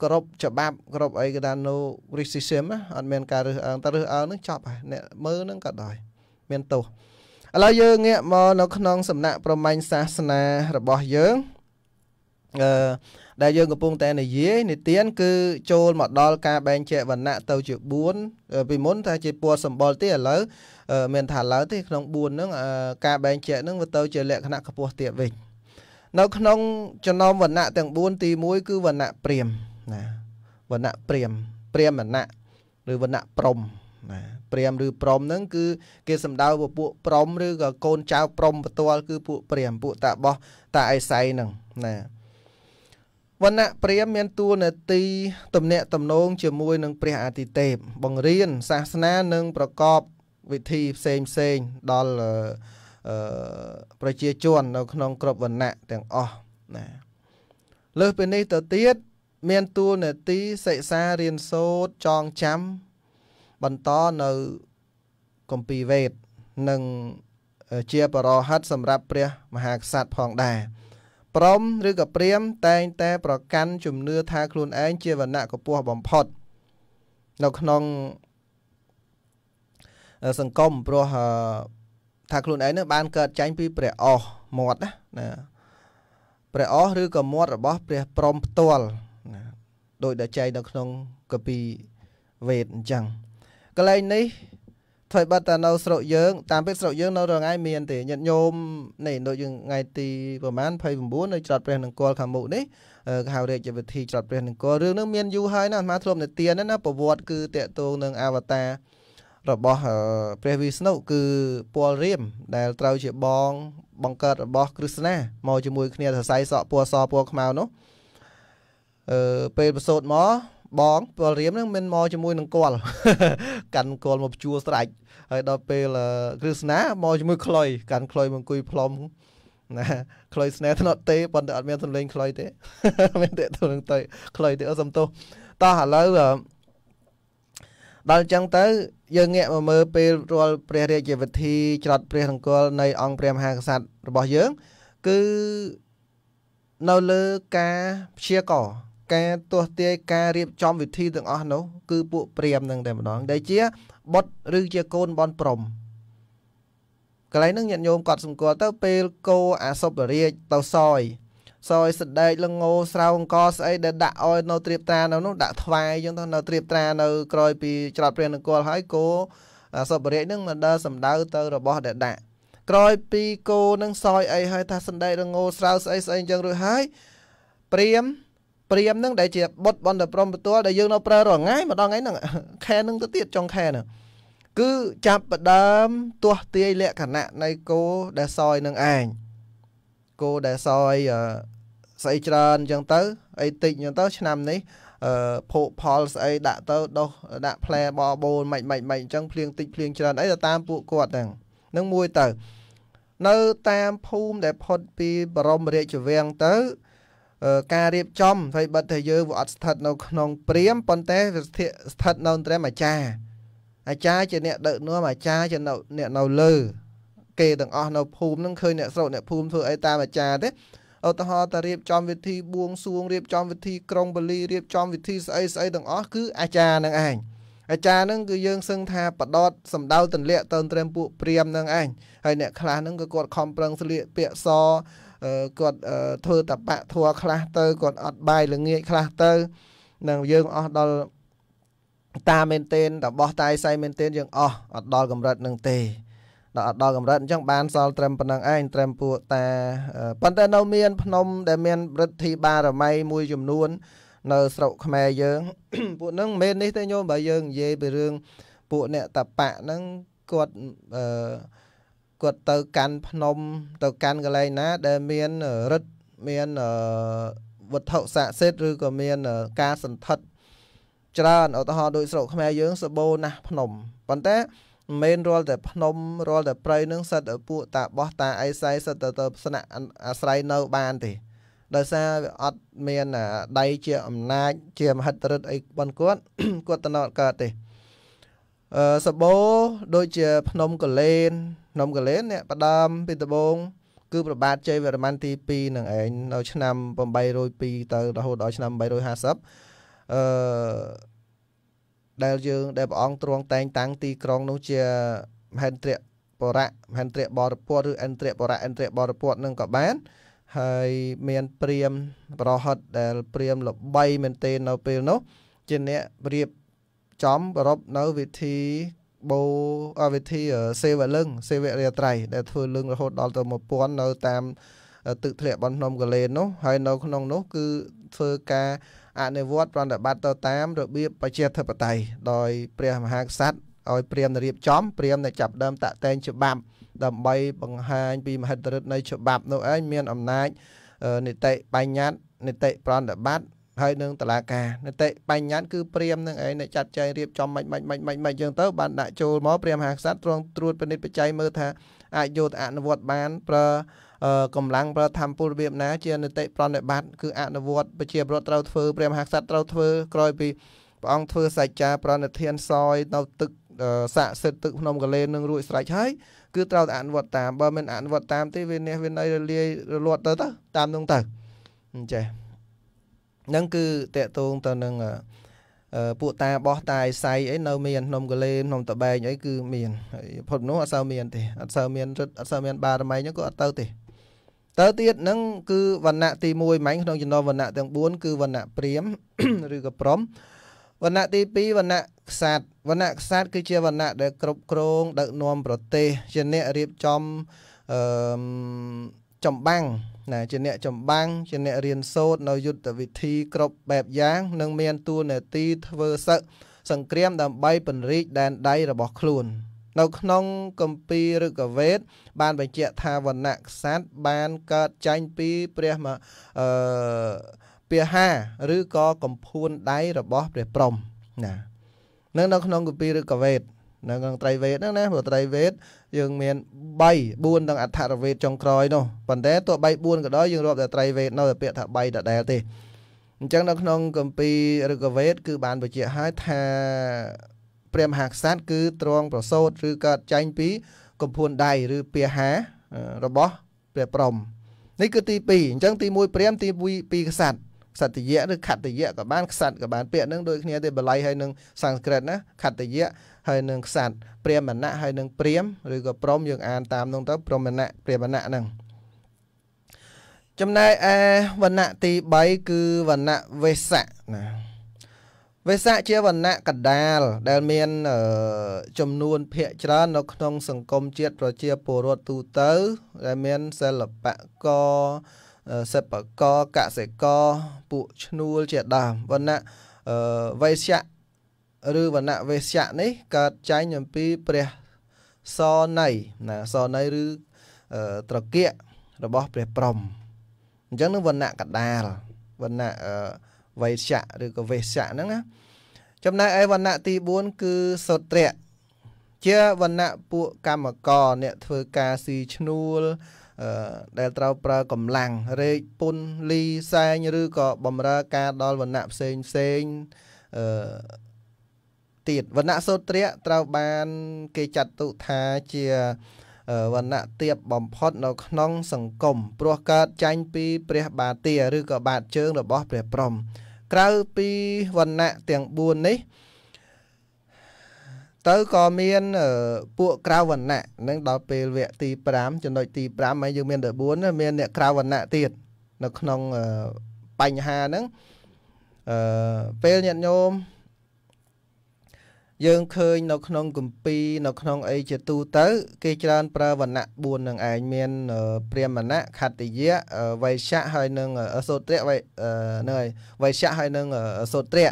គោរពច្បាប់គោរពអីគេថា no racism អត់មានការរើសអើងតែរើសអើងនឹងចប់ហើយអ្នកមើលនឹងក៏ដោយមានទោសឥឡូវយើងងាកមកនៅក្នុងសំណាក់ប្រមាញ់សាសនា របស់យើងអឺដែលយើងកំពុងតែនិយាយនិទានគឺចូលមកដល់ការបែងចែកវណ្ណៈទៅជា4ពីមុនថាជាពណ៌សម្បុរទេឥឡូវមានថាឡើយទេក្នុង4ហ្នឹងការបែងចែកហ្នឹងវាទៅជាលក្ខណៈខ្ពស់ទៀតវិញនៅ ក្នុងចំណោមវណ្ណៈទាំង4ទី1គឺវណ្ណៈព្រាមណាវណ្ណៈព្រាមព្រាមវណ្ណៈឬវណ្ណៈព្រំណាព្រាមឬព្រំហ្នឹងគឺគេសំដៅពពួកព្រំឬក៏កូនចៅព្រំផ្ទាល់គឺពួកព្រាមពួកតាបោះតាអេសៃហ្នឹងណាវណ្ណៈព្រាមមានតួនាទី ទំនាក់ទំនងជាមួយនឹងព្រះអាទិទេពបង្រៀន សាសនានិងប្រកបវិធីផ្សេងផ្សេងដល់ប្រជាជននៅ ក្នុង ក្របវណ្ណៈទាំងអស់ណា លើសពីនេះទៅទៀតមានតួនាទីសិក្សារៀនសូត្រចងចាំ បន្តនៅគម្ពីរវេទនិងជាបរោហិតសម្រាប់ព្រះ មហាក្សត្រផងដែរព្រមឬក៏ព្រាមតែងតែប្រកាន់ជំនឿថាខ្លួនឯងជាវណ្ណៈកពស់បំផុតនៅក្នុងសង្គមព្រោះថាខ្លួនឯងនឹងបាន កើតចាញ់ពី ព្រះអស់មាត់ណាព្រះអស់ឬក៏មាត់របស់ ព្រះព្រំផ្ទាល់ណាដោយដែលចែកនៅក្នុង កពីវេទអញ្ចឹងកន្លែងនេះថ្មីបិទតែនៅស្រុកយើងតាមពិតស្រុកយើងនៅរងៃមានទេញាតិញោមនេះដូចយើងថ្ងៃទីប្រហែល29នៅច្រត់ព្រះនង្គ័លខាងមុខនេះគេហៅរាជវិធីច្រត់ព្រះនង្គ័លរឿងនឹងមានយូរហើយណាអាត្មាធ្លាប់និទានណាប្រវត្តិគឺតកតងនឹងអវតាររបស់ព្រះវិស្ណុគឺពលរាមដែលត្រូវជាបង បង្កើតរបស់គ្រឹស្ណាមកជាមួយគ្នាសរសៃសក់ពណ៌សពណ៌ខ្មៅនោះអឺពេលប្រសូតមកបង ពលរាមនឹងមិនមកជាមួយនឹងគល់កាន់គល់មកជួស្រេចហើយដល់ពេលគ្រឹះស្នាមកជាមួយខ្លុយកាន់ខ្លុយមកអង្គុយផ្លុំណាខ្លុយស្នេហ៍ធ្នត់ទេប៉ុន្តែអត់មានសំឡេងខ្លុយទេមានតែទៅនឹងទៅខ្លុយទេអត់សំទោសតោះឥឡូវដល់អញ្ចឹងទៅយើងងាកមកមើលពេលរាល់ព្រះរាជវិធី ច្រត់ព្រះនង្គ័លនៃអង្គព្រះមហាក្សត្ររបស់យើង គឺនៅលើការព្យាករការទាស់ទាយការរៀបចំវិធីទាំងអស់នោះគឺ ពួកព្រាមនឹងតែម្ដងដែលជាបុតឬជាកូនបនព្រំកន្លែងហ្នឹងញាតិញោមកត់សម្គាល់ទៅពេលគោអាសុបរាជទៅសោយសោយសដែកលងោស្រៅអង្គស្អីដែលដាក់ឲ្យនៅត្រៀបត្រានៅនោះដាក់ថ្វាយចឹងទៅនៅត្រៀបត្រានៅក្រោយពីច្រត់ព្រះនគរហើយគោអាសុបរាជហ្នឹងមិនដើសម្ដៅទៅរបស់ដែលដាក់ក្រោយពីគោនឹងសោយអីហើយថាសណ្ដែករងោស្រៅស្អីស្អីចឹងរួចហើយព្រាមព្រាមនឹងដែលជាបុត្របណ្ឌព្រមផ្ទាល់ដែលយើងនៅប្រើរងាយមកដល់ថ្ងៃហ្នឹងខែនឹងទៅទៀតចុងខែហ្នឹងគឺចាប់ផ្ដើមទាស់ទាយលក្ខណៈនៃគោដែលសយនឹងឯងគោដែលសយស្អីច្រើនអញ្ចឹងទៅអីតិចអញ្ចឹងទៅឆ្នាំនេះអឺភោគផលស្អីដាក់ទៅដុសដាក់ផ្លែបបោលម៉េចម៉េចម៉េចអញ្ចឹងភ្លៀងតិចភ្លៀងច្រើនអីទៅតាមពួកគាត់ហ្នឹងនឹងមួយទៅនៅតាមភូមិដែលផុតពីបរមរាជវាំងទៅការរៀបចំហើយបិទថាយើងវាអត់ស្ថិតនៅក្នុងព្រាមប៉ុន្តែវាស្ថិតនៅត្រឹមអាចារ្យអាចារ្យជាអ្នកដឹកនាំអាចារ្យជាអ្នកនៅលើគេទាំងអស់នៅភូមិនឹងឃើញអ្នកស្រុតអ្នកភូមិធ្វើអីតាមអាចារ្យទេឧទាហរណ៍តារៀបចំវិធីបួងសួងរៀបចំវិធីក្រុងបលីរៀបចំវិធីស្អីស្អីទាំងអស់គឺអាចារ្យនឹងឯងអាចារ្យនឹងគឺយើងសឹងថាបដតសម្ដៅទន្លាក់ទៅត្រឹមពួកព្រាមនឹងឯងហើយអ្នកខ្លះនឹងក៏គាត់ខំប្រឹងស្លៀកពាក់សគាត់ធ្វើតបៈធัวខ្លះទៅគាត់អត់បាយល្ងាចខ្លះទៅនឹងយើងអស់ដល់តាមែនទែនរបស់តាយសៃមែនទែនយើងអស់អត់ដល់កម្រិតនឹងទេដល់អត់ដល់កម្រិតអញ្ចឹងបានសល់ត្រឹមប៉ុណ្្នឹងឯងត្រឹមពួកតាប៉ុន្តែនៅមានភ្នំ ដែលមានព្រឹទ្ធីបារមី មួយចំនួន នៅស្រុកខ្មែរយើង ពួកហ្នឹងមិននេះទេញោមបើយើងនិយាយពីរឿងពួកអ្នកតបៈហ្នឹងគាត់អឺគាត់ទៅកាន់ភ្នំ ទៅកាន់កន្លែងណា ដែលមានរិទ្ធមានវត្ថុស័ក្តិសិទ្ធិឬក៏មានការសន្ធិដ្ឋច្រើនឧទាហរណ៍ដូចស្រុកខ្មែរយើងសបោណាស់ភ្នំប៉ុន្តែមិនមែនរាល់តែភ្នំរាល់តែព្រៃនឹងសិតពួកតាបោះតាអេសៃសិតទៅទៅស្នាក់អាស្រ័យនៅបានទេដោយសារវាអត់មានដៃជាអំណាច ជាមហិទ្ធិឫទ្ធិអីប៉ុនគាត់គាត់តំណត់កើតទេអឺសបោដូចជាភ្នំកលែនភ្នំកលែនអ្នកផ្ដើមពីដំបូង គឺប្របាទជ័យវរ្ម័នទី2នឹងឯងនៅឆ្នាំ802ទៅរហូតដល់ឆ្នាំ850អឺដែលយើងដែលព្រះអង្គទ្រង់តែងតាំងទីក្រុង នោះជាមហេន្ទ្រៈបរៈមហេន្ទ្រៈបរពតឬអិន្ទ្រៈបរៈអិន្ទ្រៈបរពតនឹងក៏បានហើយមានព្រាមប្រហិតដែល ព្រាមល្បីមែនទែននៅពេលនោះ ជាអ្នករៀបចំប្រពនៅវិធីបូវិធី សេវលឹងសេវរាត្រីដែលធ្វើលឹងរហូតដល់ទៅ1000នៅតាមទឹកធ្លាក់បណ្ដុំកលែននោះហើយនៅ ក្នុងនោះ គឺធ្វើការ អនុវត្តប្រតិបត្តិទៅតាមរបៀបប្រជាធិបតេយ្យដោយព្រះមហាក្សត្រឲ្យព្រាមរៀបចំ ព្រាមតែចាប់ដើមតាក់តែង ច្បាប់ដើម្បីបង្ហាញពីមហិទ្ធិឫទ្ធិនៃច្បាប់នោះឯងមានអំណាចនីតិបញ្ញត្តិនីតិប្រតិបត្តិហើយនឹងតឡាការនតិបញ្ញត្តិគឺព្រាមនឹងឯងអ្នកចាត់ចែងរៀបចំមិនមិនមិនមិនមិនអញ្ចឹងទៅបានដាក់ចូលមកព្រាមហាក្សត្រទ្រង់ត្រួតពិនិត្យបច្ច័យមើលថាអាចយកទៅអនុវត្តបានប្រើកម្លាំងប្រើធម្មពលរបៀបណាជានតិប្រណិបត្តិគឺអនុវត្តប្រជាប្រដ្ឋត្រូវធ្វើ ព្រាមហាក្សត្រត្រូវធ្វើក្រោយពីព្រះអង្គធ្វើសច្ចាប្រណិធានសយនៅទឹកស័ក្តិសិទ្ធទឹកភ្នំកលែននឹងរួចស្រេចហើយគឺត្រូវតែអនុវត្តតាមបើមិនអនុវត្តតាមទេវានេះវានៅរលាយរលត់ទៅទៅតាមនឹងទៅអញ្ចឹងហ្នឹងគឺតកតងទៅនឹងពួកតាបោះតាយសៃអីនៅមានភ្នំកលេភ្នំតបែងអីគឺមានផុតនោះអត់សូវមានទេអត់សូវមានរិទ្ធអត់សូវមានបារមីហ្នឹងក៏អត់ទៅទេ ទៅទៀតហ្នឹងគឺវណ្ណៈទី1ម៉ែងក្នុងចំណោមវណ្ណៈទាំង4គឺវណ្ណៈព្រាមឬក៏ព្រំវណ្ណៈទី2វណ្ណៈក្សត្រវណ្ណៈក្សត្រគឺជាវណ្ណៈដែលគ្រប់គ្រង ដឹកនាំប្រទេស ជាអ្នករៀបចំអឺចំបាំងណាជាអ្នកចម្បាំងជាអ្នករៀនសូត្រនៅយុទ្ធវិធីគ្រប់បែបយ៉ាងនិងមានតួនាទីធ្វើសឹកសង្គ្រាមដើម្បីពន្រីកដែនដៃរបស់ខ្លួននៅក្នុងកម្ពីរកវេទបានបញ្ជាក់ថាវណ្ណៈក្សត្របានកើតចាញ់ពីព្រះមអឺពាហាឬក៏កំភួនដៃរបស់ព្រះព្រំណានៅនៅក្នុងកម្ពីរកវេទនៅក្នុងត្រីវេទហ្នឹងណាព្រោះត្រីវេទយើងមាន3 4ទាំងអដ្ឋរវេទចុងក្រោយនោះប៉ុន្តែទោះ3 4ក៏ដោយយើងរាប់តែត្រីវេទនៅតែពាក្យថា3ដដែលទេអញ្ចឹងនៅក្នុងគម្ពីរឬក៏វេទគឺបានបញ្ជាក់ហើយថាព្រះមហាក្សត្រគឺទ្រង់ប្រសូត ឬកើតចែងពីកំភួនដៃឬពាហារបស់ព្រះព្រំនេះគឺទី2អញ្ចឹងទី1ព្រាមទី2ក្សត្រសតយៈឬខតយៈក៏បានក្សត្រក៏បានពាក្យនឹងដូចគ្នាទេបាលីហើយនឹងសំស្ក្រឹតណាខតយៈហើយនឹងក្សត្រព្រាហ្មណៈហើយនឹងព្រាហ្មឬក៏ព្រមយើងអានតាមនោះទៅព្រមណៈព្រាហ្មណៈហ្នឹងចំណែកឯវណ្ណៈទី3គឺវណ្ណៈវេសៈណាវេសៈជាវណ្ណៈកណ្ដាល ដែលមានចំនួនភាគច្រើននៅក្នុង សង្គមជាតិប្រជាពលរដ្ឋទូទៅ ដែលមានសិល្បករសិប្បករកសិករពួកឈ្នួលជាដើមវណ្ណៈវេស្យៈឬវណ្ណៈវេស្យៈនេះកើតចាញ់អំពីព្រះសណៃណាសណៃឬត្រកៀករបស់ព្រះព្រំអញ្ចឹងនឹងវណ្ណៈកដាលវណ្ណៈវេស្យៈឬក៏វេស្យៈហ្នឹងណាចំណែកឯវណ្ណៈទី4គឺសុត្រៈជាវណ្ណៈពួកកម្មករអ្នកធ្វើការស៊ីឈ្នួលដែលត្រូវប្រើកម្លាំងរែកពុនលីសែងឬក៏បំរើការដល់វណ្ណៈផ្សេងផ្សេងទៀតវណ្ណៈសូត្រាត្រូវបាន គេចាត់ទុកថាជាវណ្ណៈទៀបបំផុតនៅក្នុង សង្គមព្រោះកើតចាញ់ពី ព្រះបាទាឬក៏បាតជើងរបស់ព្រះព្រំ ក្រៅពីវណ្ណៈទាំង4នេះ ទៅក៏មាន ពួកក្រៅវណ្ណៈនឹងដល់ពេលវគ្គទី5ចំណុចទី5ហើយយើងមានតែ4មានអ្នកក្រៅវណ្ណៈទៀតនៅក្នុងបញ្ហាហ្នឹងអឺពេលញាតិញោមយើងឃើញនៅក្នុងគម្ពីរនៅក្នុងអីជាទូទៅគេច្រើនប្រើវណ្ណៈ4នឹងឯងមានព្រាមណៈខត្តយៈវៃស្យៈហើយនឹងសោត្រៈវៃនឹងហើយវៃស្យៈហើយនឹងសោត្រៈ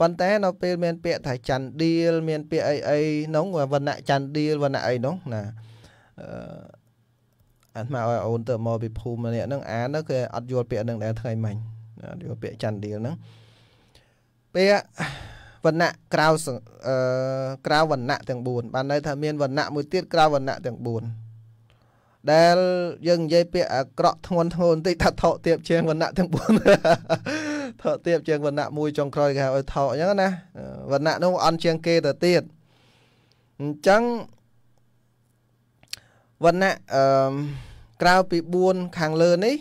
ប៉ុន្តែនៅពេលមាន ពាក្យថាចន្ទឌីលមានពាក្យអីអីនោះវណ្ណៈចន្ទឌីលវណ្ណៈអីនោះណាអាត្មាឲ្យអូនទៅមកពីភូមិម្នាក់ហ្នឹងអានទៅគឺអត់យល់ពាក្យហ្នឹងដែរថ្ងៃមិញយល់ពាក្យចន្ទឌីលហ្នឹងពាក្យវណ្ណៈក្រៅអឺក្រៅវណ្ណៈទាំង4បានន័យថាមានវណ្ណៈមួយទៀតក្រៅវណ្ណៈទាំង4ដែលយើងនិយាយពាក្យអាក្រក់ធ្ងន់ធ្ងរបន្តិចថាថោកទៀបជាងវណ្ណៈទាំង4ថោកទៀបជាងវណ្ណៈមួយចុងក្រោយគេហៅឲ្យថោកអញ្ចឹងណាវណ្ណៈនោះអន់ជាងគេទៅទៀតអញ្ចឹងវណ្ណៈអឺក្រៅពី4ខាងលើនេះ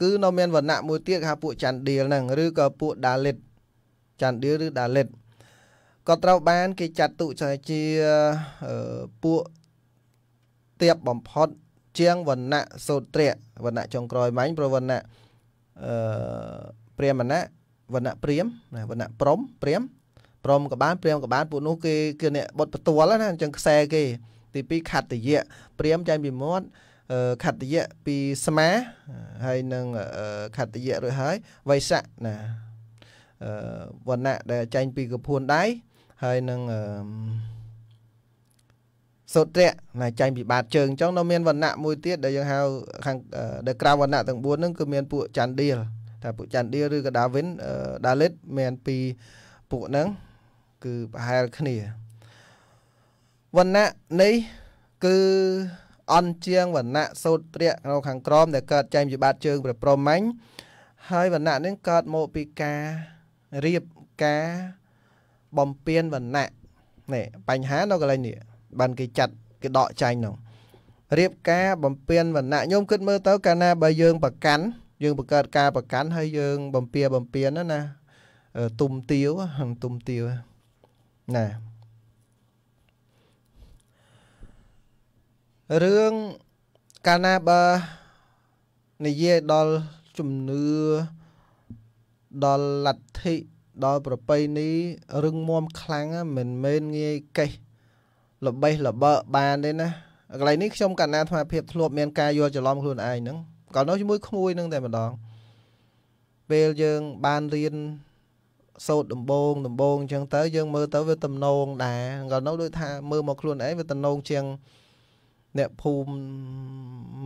គឺនៅមានវណ្ណៈមួយទៀតគេហៅពួកច័ន្ទដៀលហ្នឹងឬក៏ពួកដាលីតចន្ទឌៀលឬដាលិតក៏ត្រូវបានគេចាត់ទុកជាពួកទៀបបំផុត ជាងវណ្ណៈសូត្រៈវណ្ណៈចុងក្រោយម៉ាញ់ប្រវណ្ណៈអឺព្រាមណៈវណ្ណៈព្រាមណាវណ្ណៈព្រំព្រាមព្រំក៏បានព្រាមក៏បានពួកនោះគេគឺអ្នកបុតផ្ទាល់ណាអញ្ចឹងខ្សែគេ ទី2ខត្តយៈព្រាមចាញ់ពីមាត់ខត្តយៈពីស្មាហើយនឹងខត្តយៈរួចហើយវៃស័កណាវណ្ណៈដែលចាញ់ពីកពួនដៃហើយនឹងសុត្រៈណាចាញ់ពីបាតជើងអញ្ចឹងនៅមានវណ្ណៈមួយទៀតដែលយើងហៅខាងដែលក្រៅវណ្ណៈទាំង4ហ្នឹងគឺមានពួកច័ន្ទឌៀលថាពួកច័ន្ទឌៀលឬក៏ដាវិនដាលិតមានពីពួកហ្នឹងគឺប្រហែលគ្នាវណ្ណៈនេះគឺអន់ជាងវណ្ណៈសោតព្រះនៅខាងក្រមដែលកើតចែងជាបាតជើងព្រះព្រហ្មញ្ញហើយវណ្ណៈនេះកើតមកពីការរៀបការបំពេញវណ្ណៈនេះបញ្ហានៅកន្លែងនេះបានគេចាត់គេដកចាញ់នោះរៀបការបំពេញវណ្ណៈខ្ញុំគិតមើលទៅ កាលណាបើយើងប្រកាន់យើងបង្កើតការប្រកាន់ហើយយើង បំពេញបំពេញណាណា ទុំទាវទុំទាវណារឿងកាលណាបើនិយាយដល់ជំនឿដល់លទ្ធិដល់ប្រពៃណីរឹងមាំខ្លាំងមិនមែនងាយកេះល្បេះល្បើ បានទេណាកន្លែងនេះខ្ញុំកណ្ណាអាត្មាភាពធ្លាប់មានការយល់ច្រឡំខ្លួនឯងហ្នឹងក៏នៅជាមួយក្មួយហ្នឹងតែម្ដងពេលយើងបានរៀនសូត្រដំបងដំបងអញ្ចឹងទៅយើងមើលទៅវាទំនងដែរក៏នៅដូចថាមើលមកខ្លួនឯងវាទំនងជាងអ្នកភូមិ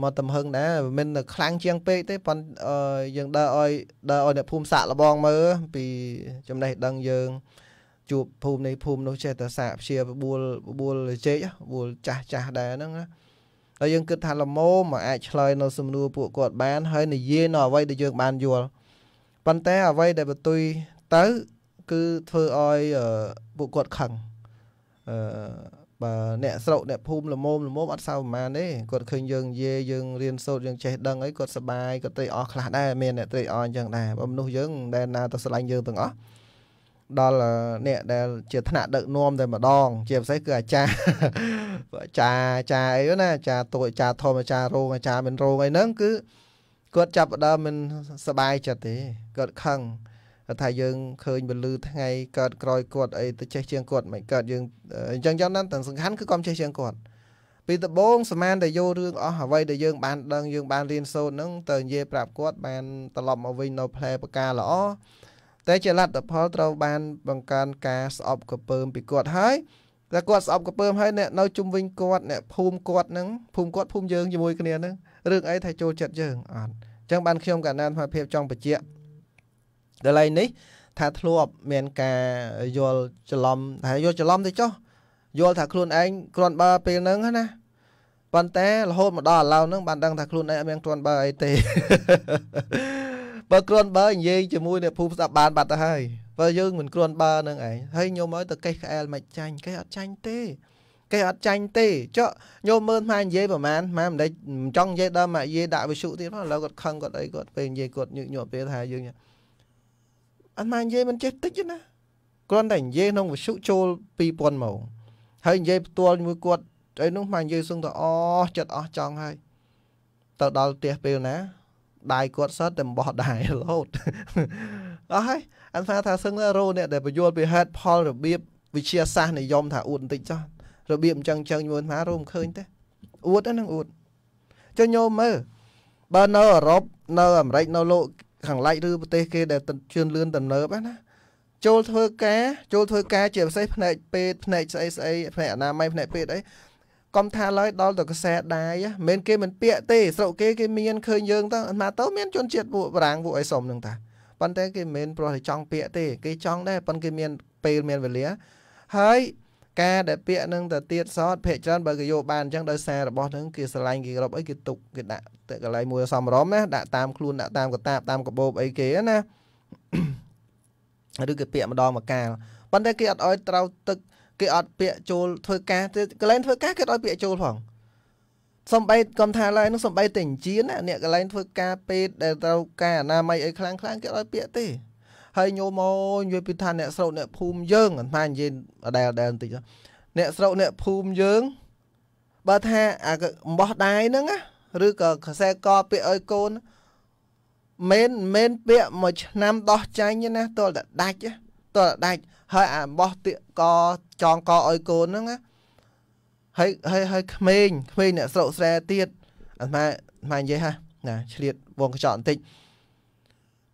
មកតំហឹងដែរមិនខ្លាំងជាងពេកទេប៉ុន្តែយើងដើរឲ្យដើរឲ្យអ្នកភូមិសាក់លបងមើលពីចំណេះដឹងយើងជួបភូមិនេះភូមិនោះចេះតែសាកព្យាបបួលបបួលជែកបបួលចាស់ចាស់ដែរហ្នឹងណាហើយយើងគិតថាលមមអាចឆ្លើយនៅសំណួរពួកគាត់បានហើយនិយាយនៅអ្វីដែលយើងបានយល់ប៉ុន្តែអ្វីដែលបន្ទុយទៅគឺធ្វើឲ្យពួកគាត់ខឹងអឺបើអ្នកស្រុកអ្នកភូមិលមមលមមអត់សើប្រមាណទេគាត់ឃើញយើងនិយាយយើងរៀនសូត្រយើងចេះដឹងអីគាត់សប្បាយគាត់ត្រេកអរខ្លះដែរមានអ្នកត្រេកអរអញ្ចឹងដែរបើមនុស្សយើងដែលណាទៅស្រឡាញ់យើងទាំងអស់ដល់អ្នកដែលជាថ្នាក់ដឹកនាំតែម្ដង ជាពិសេសគឺអាចារ្យអាចារ្យអាចារ្យអីណាអាចារ្យតូចអាចារ្យធំអាចារ្យរងអាចារ្យមិនរងអីហ្នឹងគឺគាត់ចាប់ដើមមិនសប្បាយចិត្តទេគាត់ខឹងថាយើងឃើញពលឺថ្ងៃកើតក្រោយគាត់អីទៅចេះជាងគាត់មិនកើតយើងអញ្ចឹងយ៉ាងណាតែសំខាន់គឺគាត់ចេះជាងគាត់ពីដំបូងសមានតែយករឿងអស់អ្វីដែលយើង បានដឹងយើងបានរៀនសូត្រហ្នឹងទៅនិយាយប្រាប់គាត់បាន ត្រឡប់មកវិញនៅផ្លែប្រការល្អតែជាលទ្ធផលត្រូវបាន បង្កើនការស្អប់ក្រពើមពីគាត់ហើយតែគាត់ស្អប់ក្រពើមហើយអ្នកនៅជុំវិញគាត់អ្នកភូមិគាត់ហ្នឹងភូមិគាត់ភូមិយើងជាមួយគ្នាហ្នឹងរឿងអីថាចូលចិត្តយើងអត់អញ្ចឹងបានខ្ញុំកណ្ដាលអាភិបចង់បញ្ជាក់ដល់ឡើយនេះថាធ្លាប់មានការយល់ច្រឡំថាយល់ច្រឡំទៅចុះយល់ថាខ្លួនឯងគ្រាន់បើពេលហ្នឹងណាប៉ុន្តែរហូតមកដល់ឥឡូវហ្នឹងបានដឹង ថាខ្លួនឯងអត់មានគ្រាន់បើអីទេបើគ្រាន់បើនិយាយជាមួយអ្នកភូមិស្ដាប់បានបាត់ទៅហើយបើយើងមិនគ្រាន់បើនឹងឯងហើយញោមអើយទៅកេះក្អែលមិនចាញ់កេះអត់ចាញ់ទេ កេះអត់ចាញ់ទេចុះញោមមើលម៉ែនិយាយប្រហែលម៉ែមិនដេចមិនចង់និយាយដល់ម៉ែនិយាយដាក់វិសុទៀតផងឥឡូវគាត់ខឹងគាត់អីគាត់ពេលនិយាយគាត់ញឹកញាប់ពេលថាយើងអត់មកនិយាយមិនចេះតិចទេណាគ្រាន់តែនិយាយក្នុងវិសុចូល2000ម៉ោងហើយនិយាយផ្ទាល់ជាមួយគាត់អីនោះមកនិយាយសឹងតែអស់ចិត្តអស់ចង់ហើយទៅដល់ផ្ទះពេលណាដៃគាត់សតតែបោះដៃរហូតអស់ហើយអានថាថាសឹងរោអ្នកដែលបញ្យល់ពីហេតុផលរបៀបវិជាសាស្ត្រនិយមថាអួតបន្តិចចោះរបៀបអញ្ចឹងចឹងមួយថារោមឃើញទេអួតហ្នឹងអួតចុះញោមមើលបើនៅអឺរ៉ុបនៅអាមេរិកនៅលោកខាងលិចឬប្រទេសគេដែលជឿនលឿនទំនើបណាចូលធ្វើការចូលធ្វើការជាពិសេសផ្នែកពេទ្យផ្នែកស្អីស្អីផ្នែកអនាម័យផ្នែកពេទ្យអីកុំថាឡើយដល់ទៅខ្សែដាយមិនគេមិនពាកទេស្រុកគេគេមានឃើញយើងទៅអាទៅមានជនជាតិពួកបារាំងពួកអីសុំនឹងតាប៉ុន្តែគេមិនព្រោះតែចង់ពាកទេគេចង់ដែរប៉ុន្តែគេមានពេលមានវេលាហើយការដែលពាក្យនឹងទៅទៀតសតភាកច្រើនបើគេយកបានអញ្ចឹងដោយសាររបស់នឹងគេឆ្លាញ់គេរົບអីគេទុកគេដាក់ទៅកន្លែងមួយសំរម្យណាដាក់តាមខ្លួនដាក់តាមកតាបតាមកបោបអីគេណាឬគេពាក្យម្ដងមកកាលប៉ុន្តែគេអត់ឲ្យត្រូវទឹកគេអត់ពាក្យចូលធ្វើការកន្លែងធ្វើការគេអត់ឲ្យពាក្យចូលផងសំបីកំថាឡើយនឹងសំបីតែអញ្ជៀនអ្នកកន្លែងធ្វើការពេទ្យដែលត្រូវការអនាម័យអីខ្លាំងខ្លាំងគេអត់ឲ្យពាក្យទេហើយញោមអើយនិយាយពីថាអ្នកស្រុកអ្នកភូមិយើងអាត្មានិយាយអដែលដែលបន្តិចអ្នកស្រុកអ្នកភូមិយើងបើថាអាអំបោះដៃហ្នឹងណាឬក៏ខ្សែកពាក្យឲ្យកូនមែនមែនពាក្យមួយឆ្នាំ ដោះចាញ់ណាតលតែដាច់តលតែដាច់ហើយអាបោះទៀកកចងកឲ្យកូនហ្នឹងណាហើយហើយហើយក្មេងក្មេងអ្នកស្រុកស្រែទៀតអាត្មាអាត្មានិយាយហ่ะណាឆ្លៀតវងកញ្ចក់បន្តិច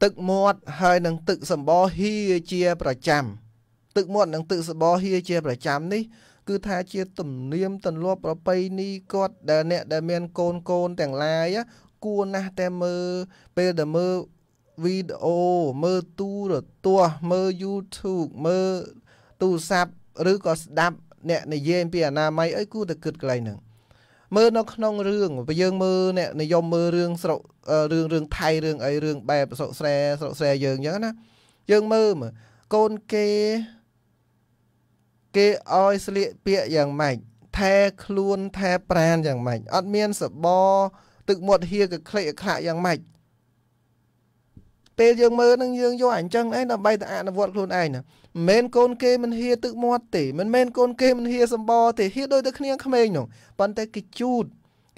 ទឹកមាត់ហើយនឹងទឹកសម្បោហៀជាប្រចាំទឹកមាត់និងទឹកសម្បោហៀជាប្រចាំនេះ គឺថាជា ទំនៀមទម្លាប់ប្រពៃណីគាត់ដែលអ្នកដែលមានកូនកូនទាំងឡាយគួរណាស់តែមើលពេលដែលមើលវីដេអូមើលទូរទស្សន៍មើល YouTube មើលទូរស័ព្ទឬក៏ស្ដាប់អ្នកនិយាយពីអនាម័យអីគួរតែគិតកន្លែងហ្នឹងមើលនៅក្នុងរឿងបើយើងមើលអ្នកនិយមមើលរឿងស្រុករឿងរឿងថៃរឿងអីរឿងបែបស្រុកស្រែស្រុកស្រែយើងអញ្ចឹងណាយើងមើលកូនគេគេឲ្យស្លៀកពាក់យ៉ាងម៉េចថែខ្លួនថែប្រានយ៉ាងម៉េចអត់មានសបទឹកមាត់ហៀកក្លេកក្លាក់យ៉ាងម៉េចពេលយើងមើលនឹងយើងយកអញ្ចឹងឯងដើម្បីតែអនុវត្តខ្លួនឯងណាមិនមែនកូនគេមិនហ៊ាទឹកមាត់ទេមិនមែនកូនគេមិនហ៊ាសម្បទេហ៊ាដូចតែគ្នាក្មេងនោះប៉ុន្តែគេជូត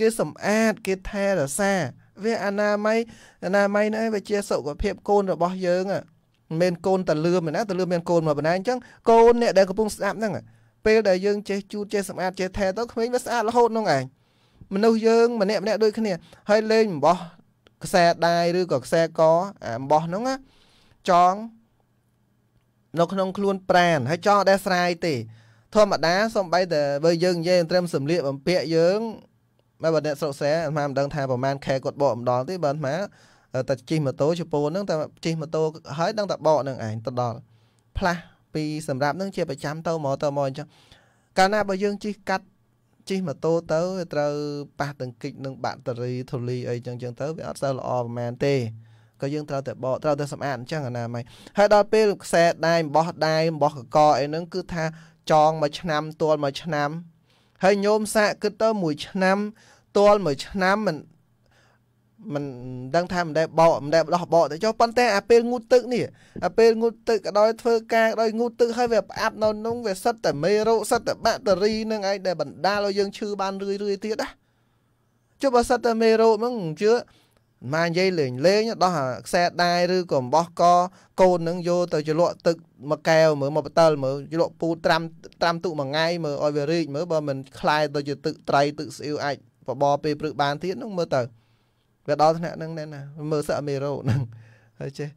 គេសម្អាតគេថែរក្សា វាអនាម័យអនាម័យនេះវាជាសុខភាពកូនរបស់យើងហ៎មិនមែនកូនតលឿមណាតលឿមមានកូនមកបណ្ណាអញ្ចឹងកូនអ្នកដែលកំពុងស្ដាប់ហ្នឹងពេលដែលយើងចេះជូតចេះសម្អាតចេះថែទៅក្មេងវាស្អាតរហូតហ្នឹងឯងមនុស្សយើងម្នាក់ម្នាក់ដូចគ្នាហើយលេងអំបោះខ្សែដៃឬក៏ខ្សែកអាអំបោះហ្នឹងចងនៅក្នុងខ្លួនប្រាន ហើយចងអត់ដែលស្រាយទេធម្មតាសំបីតែបើយើងនិយាយត្រឹមសំលៀកបំពាក់យើងបើបើអ្នកស្រុកស្រែអាត្មាមិនដឹងថាប្រហែលខែគាត់បកម្ដងទេបើអាត្មាតែជិះម៉ូតូជប៉ុនហ្នឹងតែជិះម៉ូតូហើយដឹងតែបកនឹងឯងទៅដល់ផ្លាស់ពីសម្រាប់នឹងជាប្រចាំទៅមកទៅមកអញ្ចឹងកាលណាបើយើងជិះកាត់ជិះម៉ូតូទៅត្រូវប៉ះទង្គិចនឹងបាក់តេរីធូលីអីចឹងចឹងទៅវាអត់សូវល្អប្រហែលទេក៏យើងត្រូវតែបកត្រូវតែសម្អាតអញ្ចឹងអាណាម័យហើយដល់ពេលខ្សែដៃបោះដៃបោះកកអីហ្នឹងគឺថាចងមួយឆ្នាំទាល់មួយឆ្នាំ ហើយញោមសាកគិតទៅមួយឆ្នាំទាល់មួយឆ្នាំមិនមិនដឹងថាមិនដែលបោកមិនដែលដោះបោកទៅចុះប៉ុន្តែអាពេលងូតទឹកនេះអាពេលងូតទឹកក៏ដោយធ្វើការក៏ដោយងូតទឹកហើយវាផ្អាប់នៅនោះវាសិតតែមេរោគសិតតែបាក់តេរីនឹងឯងដែលបណ្ដាលឲ្យយើងឈឺបានរឿយរឿយទៀតណាចុះបើសិតតែមេរោគហ្នឹងជឿមកនិយាយលេងលេងដោះខ្សែដៃឬក៏អំបោះកកូននឹងយកទៅជ្រលក់ទឹកមួយកែវមើលមកបតលមើលជ្រលក់ពូត្រាំត្រាំទុកមួយថ្ងៃមើលឲ្យវារីកមើលបើមិនคลายទៅជាទឹកត្រីទឹកស្អ៊ីវអាចបបពេលព្រឹកបានទៀតនោះមើលទៅវាដល់ថ្នាក់ហ្នឹងណែណាមើលសិអាមេរ៉ូហ្នឹងហើយចេះ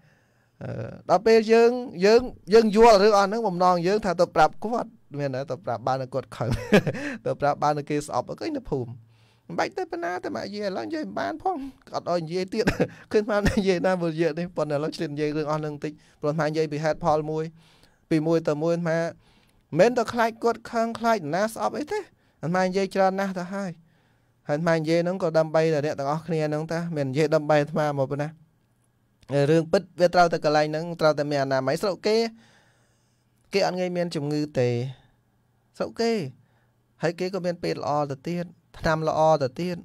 ដល់ពេលយើងយើងយើងយល់រឿងអស់ហ្នឹងបំណងយើងថាទៅប្រាប់គាត់មានទៅប្រាប់បានគាត់ខឹងទៅប្រាប់បានគេស្អប់អីនៅភូមិមិនបាច់ទៅបណ្ណាតែមកនិយាយឥឡូវនិយាយមិនបានផងអត់ឲ្យនិយាយទៀតឃើញថានិយាយណាមើលនិយាយនេះប៉ុន្តែឥឡូវឆ្លៀតនិយាយរឿងអស់ហ្នឹងបន្តិចព្រោះថានិយាយពីហេតុផលមួយពីមួយទៅមួយថាមិនទៅខ្លាចគាត់ខឹងខ្លាចណាស្អប់អីទេអត់មកនិយាយច្រើនណាស់ទៅហើយហើយអាត្មានិយាយហ្នឹងក៏ដើម្បីតែអ្នកទាំងអស់គ្នាហ្នឹងតាមិននិយាយដើម្បីអាត្មាមកប៉ុណ្ណារឿងពិតវាត្រូវតែកន្លែងហ្នឹងត្រូវតែមានអនាម័យស្រុកគេគេអត់ងាយមាន ជំងឺទេស្រុកគេ ហើយគេក៏មានពេទ្យល្អទៅទៀតឆ្នាំល្អទៅទៀត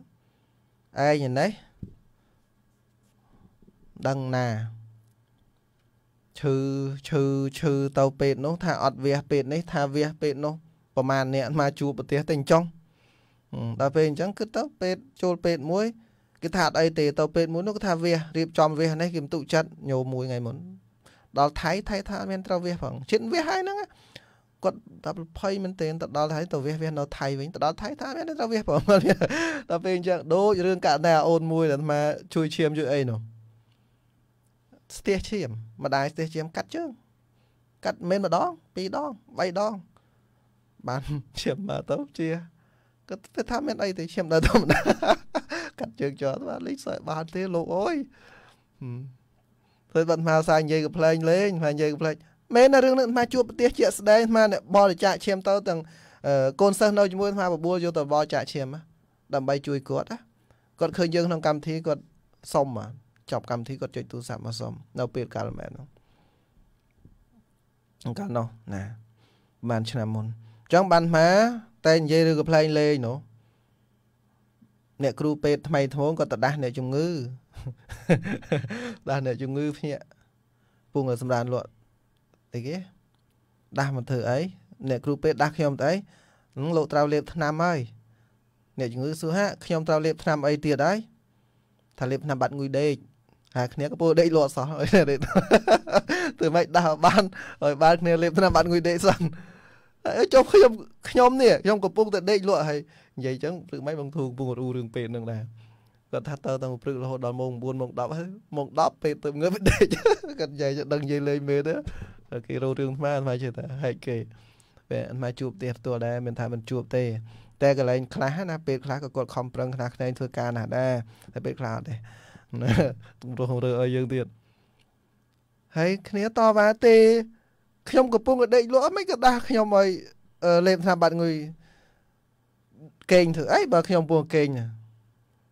ឯងនេះដឹងណាឈឺឈឺឈឺទៅពេទ្យនោះ ថា អត់វះពេទ្យនេះថាវះពេទ្យនោះប្រហែលអ្នកមកជួបប្រទេសតែអញ្ចឹងដល់ពេលអញ្ចឹងគឺទៅពេទ្យចូលពេទ្យមួយគេថាអត់អីទេទៅពេទ្យមួយនោះគេថាវះរៀបចំវះនេះគេមិនទុកចិត្តញោមមួយថ្ងៃមុនដល់ថៃថៃថាអត់មាន ត្រូវវះផងជិតវះហើយហ្នឹងគាត់ដល់ភ័យមែនទែនទៅដល់ថៃទៅវះវះនៅថៃវិញទៅដល់ថៃថាអត់មានត្រូវវះផងដល់ពេលអញ្ចឹងដូចរឿងករណីអូនមួយដែលអាត្មា ជួយឈាមជួយអីនោះស្ទះឈាមម្ដាយស្ទះឈាមកាត់ជើង កាត់មិនម្ដង ពីរដងបីដងបានឈាមមកទៅជាគាត់វាថាមានអីទេខ្ញុំនៅធម្មតាកាត់ជើងចោលបាទលេងសើបានទេលោកអើយធ្វើបាត់មកសាយនិយាយកំ pl ែងលេងមកនិយាយកំ pl ែងមែនណារឿងនេះមកជួបប្រទេសជាក់ស្ដែងមកអ្នកបរិច្ចាគឈាមទៅទាំងកូនសិស្សនៅជាមួយមកបបួលយកទៅបរិច្ចាគឈាមដើម្បីជួយគាត់ណាគាត់ឃើញយើងក្នុងកម្មវិធីគាត់សុំមកចប់កម្មវិធីគាត់ចុចទូរស័ព្ទមកសុំនៅពេលកាលមែនហ្នឹងកាលនោះណាបានឆ្នាំមុនអញ្ចឹងបានមកតែនិយាយឬក៏ផ្លែងលេងនោះអ្នកគ្រូពេទ្យថ្មីថ្មងក៏ទៅដាស់អ្នកជំងឺដាស់អ្នកជំងឺភ្ញាក់ពងសម្រានលក់អីគេ ដាស់មិនធ្វើអីអ្នកគ្រូពេទ្យដាស់ខ្ញុំទៅអីនឹងលោកត្រូវលេបថ្នាំហើយអ្នកជំងឺសួរហាខ្ញុំត្រូវលេបថ្នាំអីទៀតហើយថាលេបថ្នាំបាត់ងុយដេកហើយគ្នាក៏ពោដេកលក់សោះធ្វើម៉េចដាស់បានឲ្យបានគ្នាលេបថ្នាំបាត់ងុយដេកសិនចុះខ្ញុំខ្ញុំនេះខ្ញុំកំពុងតែដេកលក់ហើយនិយាយចឹងព្រឹកមិនបងធូកំពុងរੂរឿងពេកនឹងដែរគាត់ថាតើតាំងព្រឹករហូតដល់ម៉ោង9ម៉ោង10ហើយម៉ោង10ពេលទៅងើបដេកគាត់និយាយដឹងនិយាយលេងមេទៅគេរੂរឿងថ្មអាត្មាជឿថាហែកគេពេលអាត្មាជួបផ្ទះផ្ទាល់ដែរមិនថាមិនជួបទេ តែកន្លែងខ្លះណាពេលខ្លះក៏គាត់ខំប្រឹងខ្លះខ្នែងធ្វើការណាស់ដែរតែពេលខ្លះអត់ទេទម្រង់រើអីយើងទៀតហើយគ្នាតវ៉ាទេខ្ញុំកំពុងដេកលក់អត់មិនក៏ដាស់ខ្ញុំឲ្យលេបថ្នាំបាត់ងុយកេងធ្វើអីបើខ្ញុំពងកេងណា